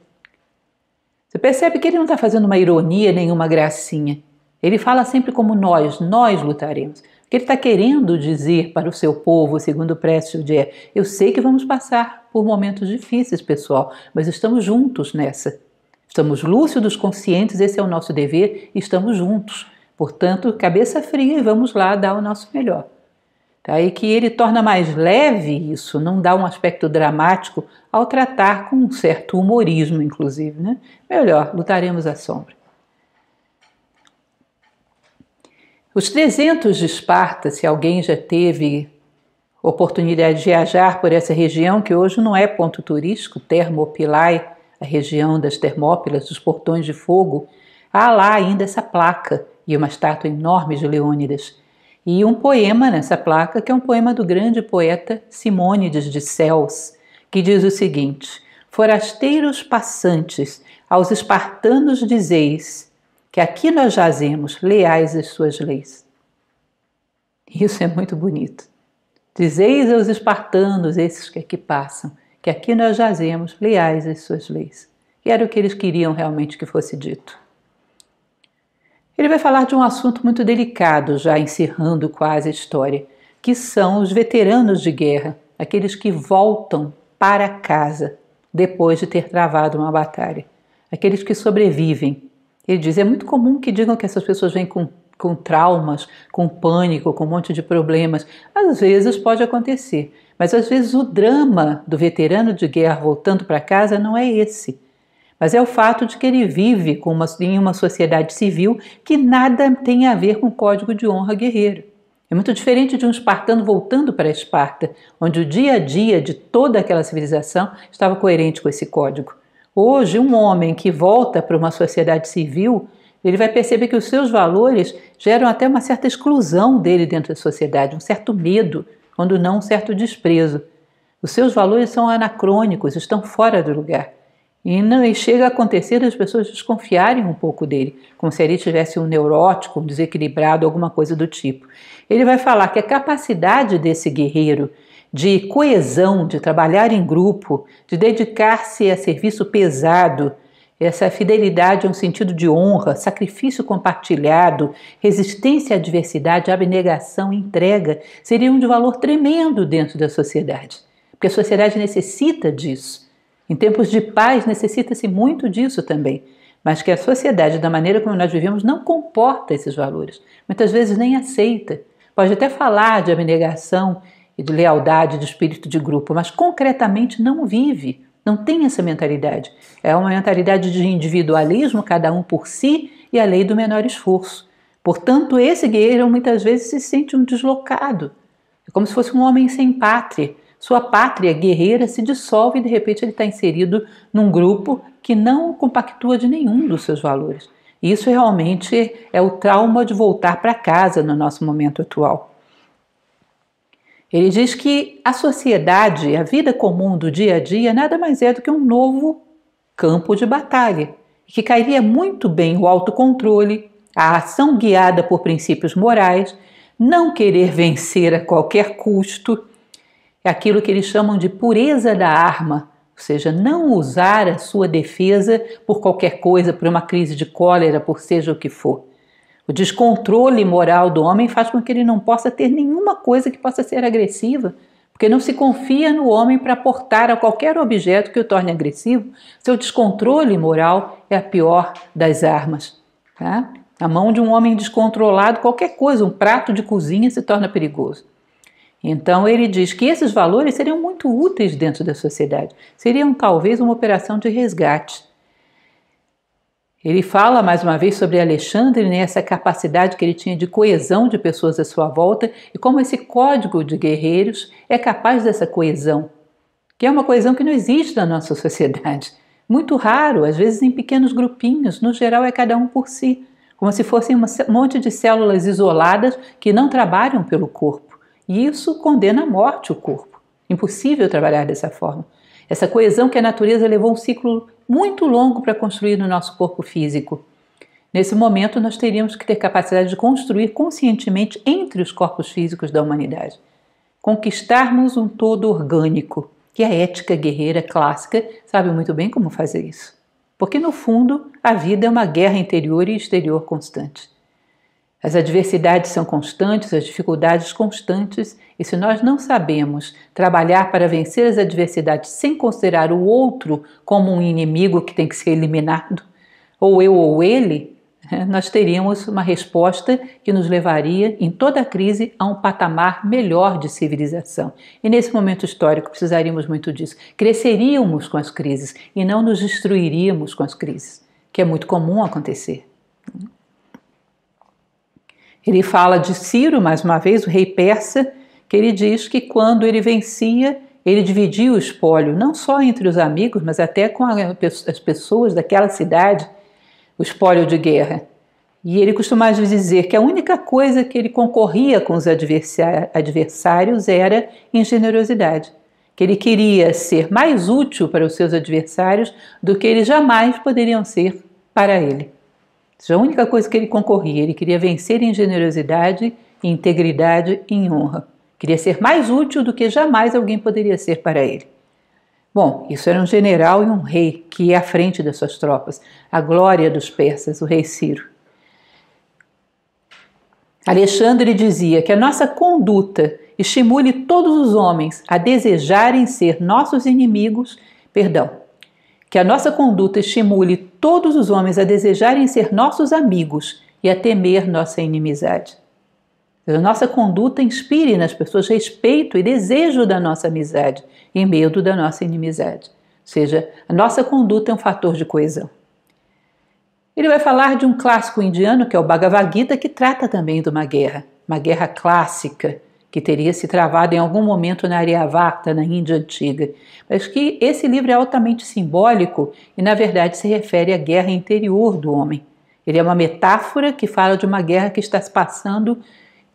Speaker 1: Você percebe que ele não está fazendo uma ironia, nenhuma gracinha. Ele fala sempre como nós, nós lutaremos. O que ele está querendo dizer para o seu povo, segundo Prestes, é: eu sei que vamos passar por momentos difíceis, pessoal, mas estamos juntos nessa. Estamos lúcidos, conscientes, esse é o nosso dever estamos juntos. Portanto, cabeça fria e vamos lá dar o nosso melhor. Tá? E que ele torna mais leve isso, não dá um aspecto dramático ao tratar com um certo humorismo, inclusive. Né? Melhor, lutaremos à sombra. Os 300 de Esparta, se alguém já teve oportunidade de viajar por essa região, que hoje não é ponto turístico, Termopilai, a região das Termópilas, dos Portões de Fogo, há lá ainda essa placa e uma estátua enorme de Leônidas. E um poema nessa placa, que é um poema do grande poeta Simônides de Céus, que diz o seguinte: Forasteiros passantes, aos espartanos dizeis que aqui nós jazemos, leais às suas leis. Isso é muito bonito. Dizeis aos espartanos, esses que aqui passam, que aqui nós jazemos, leais às suas leis. E era o que eles queriam realmente que fosse dito. Ele vai falar de um assunto muito delicado, já encerrando quase a história, que são os veteranos de guerra, aqueles que voltam para casa depois de ter travado uma batalha, aqueles que sobrevivem. Ele diz: é muito comum que digam que essas pessoas vêm com, com traumas, com pânico, com um monte de problemas. Às vezes pode acontecer, mas às vezes o drama do veterano de guerra voltando para casa não é esse, mas é o fato de que ele vive com uma, em uma sociedade civil que nada tem a ver com o código de honra guerreiro. É muito diferente de um espartano voltando para Esparta, onde o dia a dia de toda aquela civilização estava coerente com esse código. Hoje, um homem que volta para uma sociedade civil, ele vai perceber que os seus valores geram até uma certa exclusão dele dentro da sociedade, um certo medo, quando não um certo desprezo. Os seus valores são anacrônicos, estão fora do lugar. E não e chega a acontecer as pessoas desconfiarem um pouco dele, como se ele tivesse um neurótico, um desequilibrado, alguma coisa do tipo. Ele vai falar que a capacidade desse guerreiro de coesão, de trabalhar em grupo, de dedicar-se a serviço pesado, essa fidelidade é um sentido de honra, sacrifício compartilhado, resistência à adversidade, abnegação, entrega, seriam de valor tremendo dentro da sociedade, porque a sociedade necessita disso. Em tempos de paz, necessita-se muito disso também, mas que a sociedade, da maneira como nós vivemos, não comporta esses valores, muitas vezes nem aceita. Pode até falar de abnegação e de lealdade, de espírito de grupo, mas concretamente não vive não tem essa mentalidade. É uma mentalidade de individualismo, cada um por si, e a lei do menor esforço. Portanto, esse guerreiro muitas vezes se sente um deslocado. É como se fosse um homem sem pátria. Sua pátria guerreira se dissolve e de repente ele está inserido num grupo que não compactua de nenhum dos seus valores. Isso realmente é o trauma de voltar para casa no nosso momento atual. Ele diz que a sociedade, a vida comum do dia a dia, nada mais é do que um novo campo de batalha, que cairia muito bem o autocontrole, a ação guiada por princípios morais, não querer vencer a qualquer custo, é aquilo que eles chamam de pureza da arma, ou seja, não usar a sua defesa por qualquer coisa, por uma crise de cólera, por seja o que for. O descontrole moral do homem faz com que ele não possa ter nenhuma coisa que possa ser agressiva, porque não se confia no homem para portar a qualquer objeto que o torne agressivo. Seu descontrole moral é a pior das armas. Tá? Na mão de um homem descontrolado, qualquer coisa, um prato de cozinha, se torna perigoso. Então ele diz que esses valores seriam muito úteis dentro da sociedade, seriam talvez uma operação de resgate. Ele fala mais uma vez sobre Alexandre, né, essa capacidade que ele tinha de coesão de pessoas à sua volta e como esse código de guerreiros é capaz dessa coesão, que é uma coesão que não existe na nossa sociedade. Muito raro, às vezes em pequenos grupinhos, no geral é cada um por si, como se fossem um monte de células isoladas que não trabalham pelo corpo. E isso condena à morte o corpo. Impossível trabalhar dessa forma. Essa coesão que a natureza levou um ciclo muito longo para construir no nosso corpo físico. Nesse momento, nós teríamos que ter capacidade de construir conscientemente entre os corpos físicos da humanidade. Conquistarmos um todo orgânico, que é a ética guerreira clássica sabe muito bem como fazer isso. Porque, no fundo, a vida é uma guerra interior e exterior constante. As adversidades são constantes, as dificuldades constantes, e se nós não sabemos trabalhar para vencer as adversidades sem considerar o outro como um inimigo que tem que ser eliminado, ou eu ou ele, nós teríamos uma resposta que nos levaria, em toda a crise, a um patamar melhor de civilização. E nesse momento histórico precisaríamos muito disso. Cresceríamos com as crises e não nos destruiríamos com as crises, que é muito comum acontecer. Ele fala de Ciro, mais uma vez, o rei persa, que ele diz que quando ele vencia, ele dividia o espólio, não só entre os amigos, mas até com as pessoas daquela cidade, o espólio de guerra. E ele costumava dizer que a única coisa que ele concorria com os adversários era em generosidade, que ele queria ser mais útil para os seus adversários do que eles jamais poderiam ser para ele. Isso é a única coisa que ele concorria. Ele queria vencer em generosidade, em integridade e em honra. Queria ser mais útil do que jamais alguém poderia ser para ele. Bom, isso era um general e um rei que é à frente das suas tropas, a glória dos persas, o rei Ciro. Alexandre dizia que a nossa conduta estimule todos os homens a desejarem ser nossos inimigos, perdão, que a nossa conduta estimule todos os homens a desejarem ser nossos amigos e a temer nossa inimizade. Que a nossa conduta inspire nas pessoas respeito e desejo da nossa amizade e medo da nossa inimizade. Ou seja, a nossa conduta é um fator de coesão. Ele vai falar de um clássico indiano que é o Bhagavad Gita, que trata também de uma guerra, uma guerra clássica que teria se travado em algum momento na Aryavarta, na Índia antiga, mas que esse livro é altamente simbólico e, na verdade, se refere à guerra interior do homem. Ele é uma metáfora que fala de uma guerra que está se passando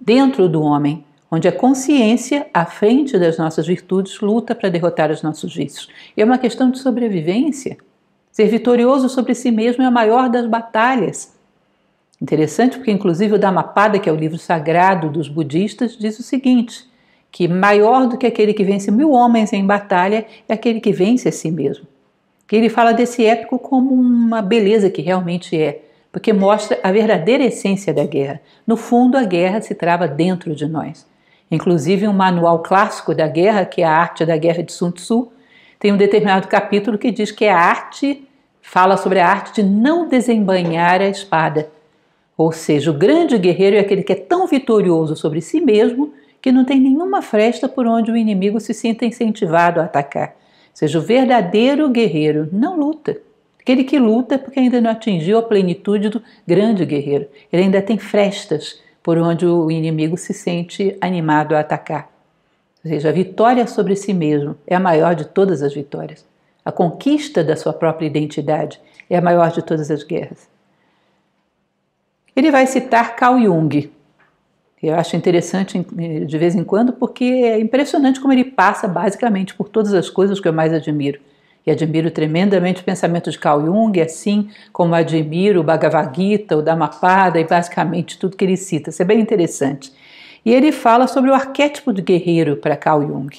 Speaker 1: dentro do homem, onde a consciência, à frente das nossas virtudes, luta para derrotar os nossos vícios. E é uma questão de sobrevivência. Ser vitorioso sobre si mesmo é a maior das batalhas. Interessante porque, inclusive, o Dhammapada, que é o livro sagrado dos budistas, diz o seguinte: que maior do que aquele que vence mil homens em batalha é aquele que vence a si mesmo. Que ele fala desse épico como uma beleza que realmente é, porque mostra a verdadeira essência da guerra. No fundo, a guerra se trava dentro de nós. Inclusive, um manual clássico da guerra, que é a Arte da Guerra de Sun Tzu, tem um determinado capítulo que diz que a arte fala sobre a arte de não desembanhar a espada ou seja, o grande guerreiro é aquele que é tão vitorioso sobre si mesmo que não tem nenhuma fresta por onde o inimigo se sinta incentivado a atacar. Ou seja, o verdadeiro guerreiro não luta. Aquele que luta é porque ainda não atingiu a plenitude do grande guerreiro. Ele ainda tem frestas por onde o inimigo se sente animado a atacar. Ou seja, a vitória sobre si mesmo é a maior de todas as vitórias. A conquista da sua própria identidade é a maior de todas as guerras. Ele vai citar Carl Jung. Eu acho interessante eh, de vez em quando porque é impressionante como ele passa basicamente por todas as coisas que eu mais admiro. E admiro tremendamente o pensamento de Carl Jung, assim como admiro o Bhagavad Gita, o Dhammapada e basicamente tudo que ele cita. Isso é bem interessante. E ele fala sobre o arquétipo do guerreiro para Carl Jung.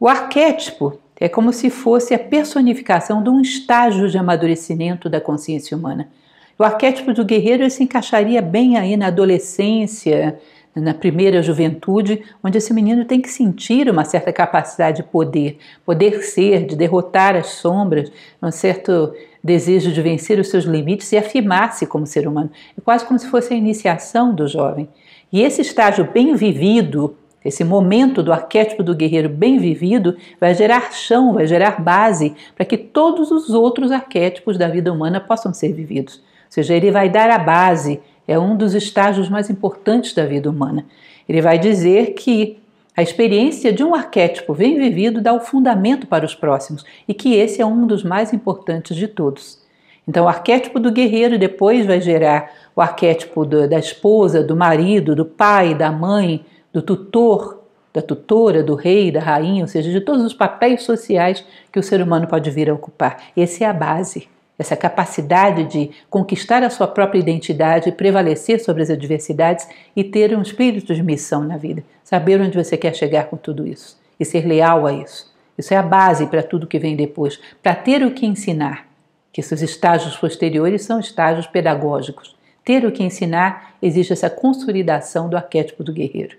Speaker 1: O arquétipo é como se fosse a personificação de um estágio de amadurecimento da consciência humana. O arquétipo do guerreiro se encaixaria bem aí na adolescência, na primeira juventude, onde esse menino tem que sentir uma certa capacidade de poder, poder ser, de derrotar as sombras, um certo desejo de vencer os seus limites e afirmar-se como ser humano. É quase como se fosse a iniciação do jovem. E esse estágio bem vivido, esse momento do arquétipo do guerreiro bem vivido vai gerar chão, vai gerar base para que todos os outros arquétipos da vida humana possam ser vividos seja, ele vai dar a base, é um dos estágios mais importantes da vida humana. Ele vai dizer que a experiência de um arquétipo bem vivido dá o fundamento para os próximos e que esse é um dos mais importantes de todos. Então, o arquétipo do guerreiro depois vai gerar o arquétipo do, da esposa, do marido, do pai, da mãe, do tutor, da tutora, do rei, da rainha, ou seja, de todos os papéis sociais que o ser humano pode vir a ocupar. Essa é a base essa capacidade de conquistar a sua própria identidade, prevalecer sobre as adversidades e ter um espírito de missão na vida, saber onde você quer chegar com tudo isso e ser leal a isso. Isso é a base para tudo que vem depois, para ter o que ensinar, que esses estágios posteriores são estágios pedagógicos. Ter o que ensinar exige essa consolidação do arquétipo do guerreiro.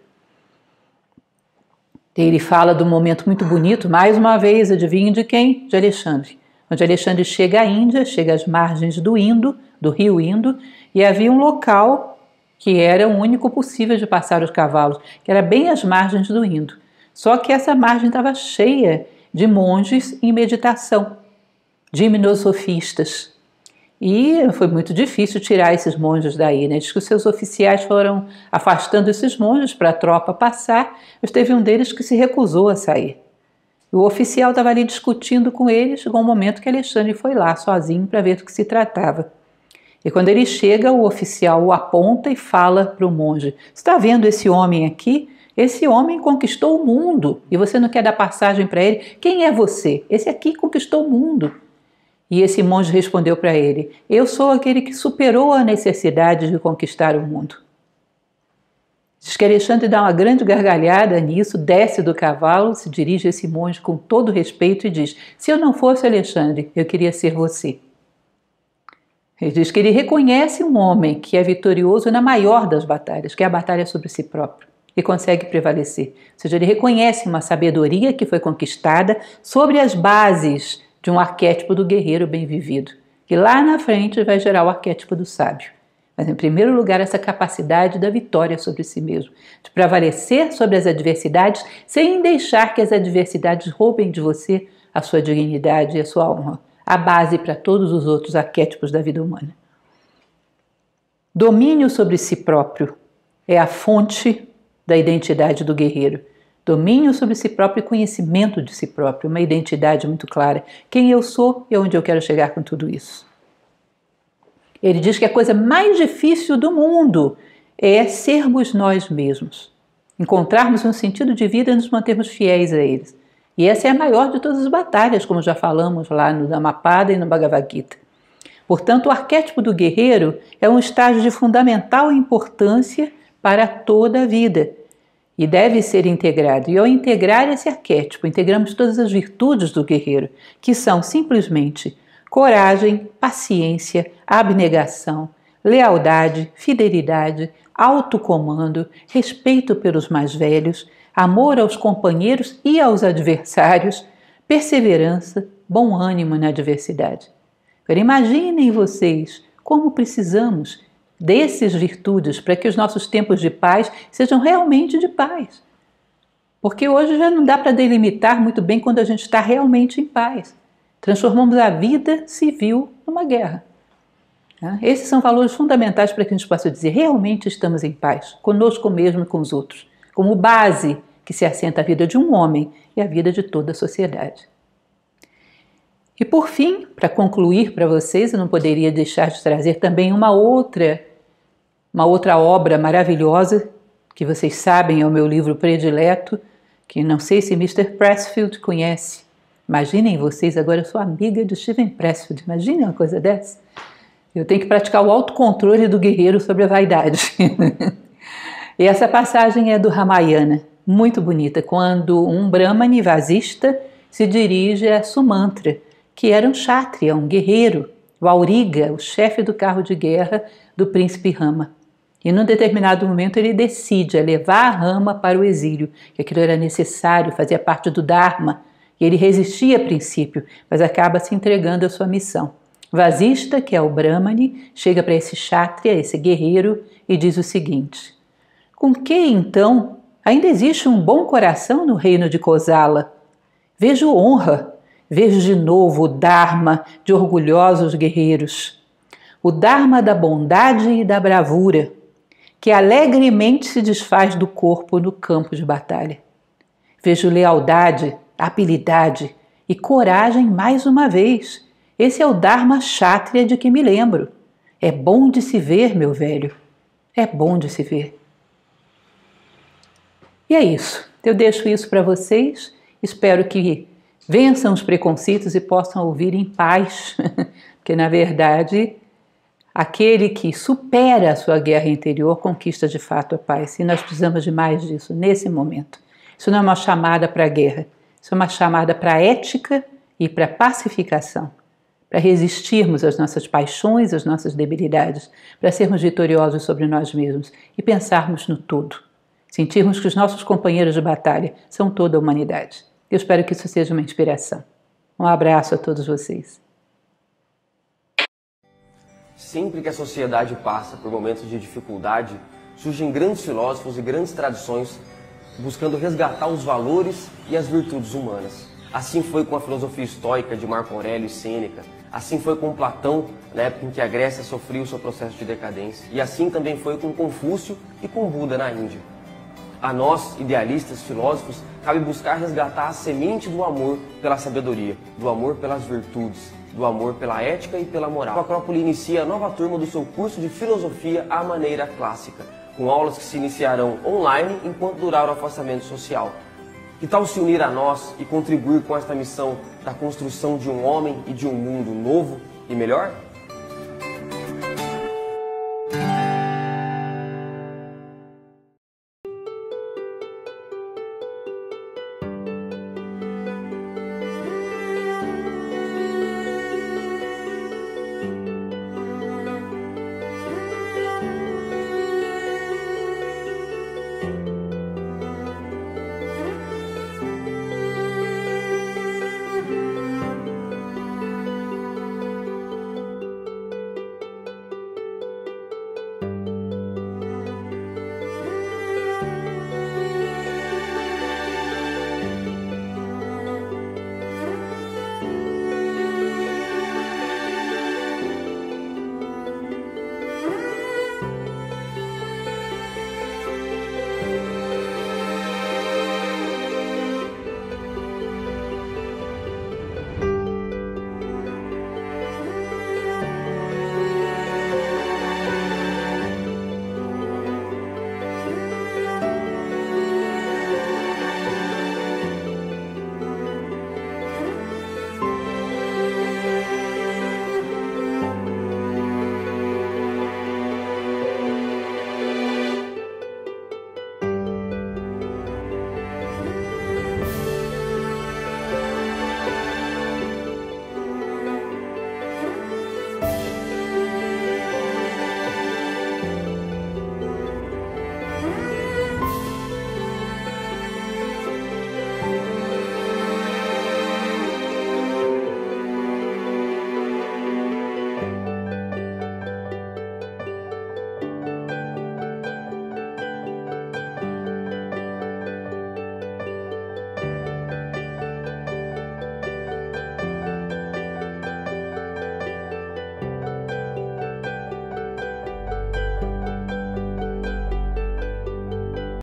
Speaker 1: Ele fala de um momento muito bonito, mais uma vez, adivinha de quem? De Alexandre onde Alexandre chega à Índia, chega às margens do Indo, do rio Indo, e havia um local que era o único possível de passar os cavalos, que era bem às margens do Indo. Só que essa margem estava cheia de monges em meditação, de hipnosofistas. E foi muito difícil tirar esses monges daí, né? Diz que os seus oficiais foram afastando esses monges para a tropa passar, mas teve um deles que se recusou a sair. O oficial estava ali discutindo com ele, chegou um momento que Alexandre foi lá sozinho para ver do que se tratava. E quando ele chega, o oficial o aponta e fala para o monge: Está vendo esse homem aqui? Esse homem conquistou o mundo e você não quer dar passagem para ele? Quem é você? Esse aqui conquistou o mundo. E esse monge respondeu para ele: Eu sou aquele que superou a necessidade de conquistar o mundo. Diz que Alexandre dá uma grande gargalhada nisso, desce do cavalo, se dirige a esse monge com todo respeito e diz: Se eu não fosse Alexandre, eu queria ser você. Ele diz que ele reconhece um homem que é vitorioso na maior das batalhas, que é a batalha sobre si próprio, e consegue prevalecer. Ou seja, ele reconhece uma sabedoria que foi conquistada sobre as bases de um arquétipo do guerreiro bem vivido, que lá na frente vai gerar o arquétipo do sábio. Mas, em primeiro lugar, essa capacidade da vitória sobre si mesmo, de prevalecer sobre as adversidades sem deixar que as adversidades roubem de você a sua dignidade e a sua honra, a base para todos os outros arquétipos da vida humana. Domínio sobre si próprio é a fonte da identidade do guerreiro. Domínio sobre si próprio e conhecimento de si próprio, uma identidade muito clara. Quem eu sou e onde eu quero chegar com tudo isso. Ele diz que a coisa mais difícil do mundo é sermos nós mesmos, encontrarmos um sentido de vida e nos mantermos fiéis a eles. E essa é a maior de todas as batalhas, como já falamos lá no Amapá e no Bhagavad Gita. Portanto, o arquétipo do guerreiro é um estágio de fundamental importância para toda a vida e deve ser integrado. E ao integrar esse arquétipo, integramos todas as virtudes do guerreiro, que são simplesmente coragem, paciência, abnegação, lealdade, fidelidade, autocomando, respeito pelos mais velhos, amor aos companheiros e aos adversários, perseverança, bom ânimo na adversidade. Agora, imaginem vocês como precisamos dessas virtudes para que os nossos tempos de paz sejam realmente de paz. Porque hoje já não dá para delimitar muito bem quando a gente está realmente em paz. Transformamos a vida civil numa guerra. Tá? Esses são valores fundamentais para que a gente possa dizer realmente estamos em paz, conosco mesmo e com os outros, como base que se assenta a vida de um homem e a vida de toda a sociedade. E por fim, para concluir para vocês, eu não poderia deixar de trazer também uma outra, uma outra obra maravilhosa que vocês sabem é o meu livro predileto, que não sei se Mr. Pressfield conhece, Imaginem vocês, agora eu sou amiga de Steven Pressfield, imaginem uma coisa dessa. Eu tenho que praticar o autocontrole do guerreiro sobre a vaidade. e essa passagem é do Ramayana, muito bonita, quando um brahmani vasista se dirige a Sumantra, que era um kshatriya, um guerreiro, o auriga, o chefe do carro de guerra do príncipe Rama. E num determinado momento ele decide levar a Rama para o exílio, que aquilo era necessário, fazia parte do Dharma e ele resistia a princípio, mas acaba se entregando à sua missão. Vasista, que é o Brahmani, chega para esse Kshatriya, esse guerreiro, e diz o seguinte: Com que então ainda existe um bom coração no reino de Kosala? Vejo honra, vejo de novo o Dharma de orgulhosos guerreiros, o Dharma da bondade e da bravura, que alegremente se desfaz do corpo no campo de batalha. Vejo lealdade, habilidade e coragem mais uma vez. Esse é o Dharma Kshatriya de que me lembro. É bom de se ver, meu velho. É bom de se ver. E é isso. Eu deixo isso para vocês. Espero que vençam os preconceitos e possam ouvir em paz, porque na verdade aquele que supera a sua guerra interior conquista de fato a paz. E nós precisamos de mais disso nesse momento. Isso não é uma chamada para a guerra, isso é uma chamada para a ética e para a pacificação, para resistirmos às nossas paixões, às nossas debilidades, para sermos vitoriosos sobre nós mesmos e pensarmos no todo, sentirmos que os nossos companheiros de batalha são toda a humanidade. Eu espero que isso seja uma inspiração. Um abraço a todos vocês. Sempre que a sociedade passa por momentos de dificuldade, surgem grandes filósofos e grandes tradições buscando resgatar os valores e as virtudes humanas. Assim foi com a filosofia estoica de Marco Aurélio e Sêneca, assim foi com Platão, na época em que a Grécia sofreu o seu processo de decadência, e assim também foi com Confúcio e com Buda na Índia. A nós, idealistas, filósofos, cabe buscar resgatar a semente do amor pela sabedoria, do amor pelas virtudes, do amor pela ética e pela moral. A Acrópole inicia a nova turma do seu curso de filosofia à maneira clássica com aulas que se iniciarão online enquanto durar o afastamento social. Que tal se unir a nós e contribuir com esta missão da construção de um homem e de um mundo novo e melhor?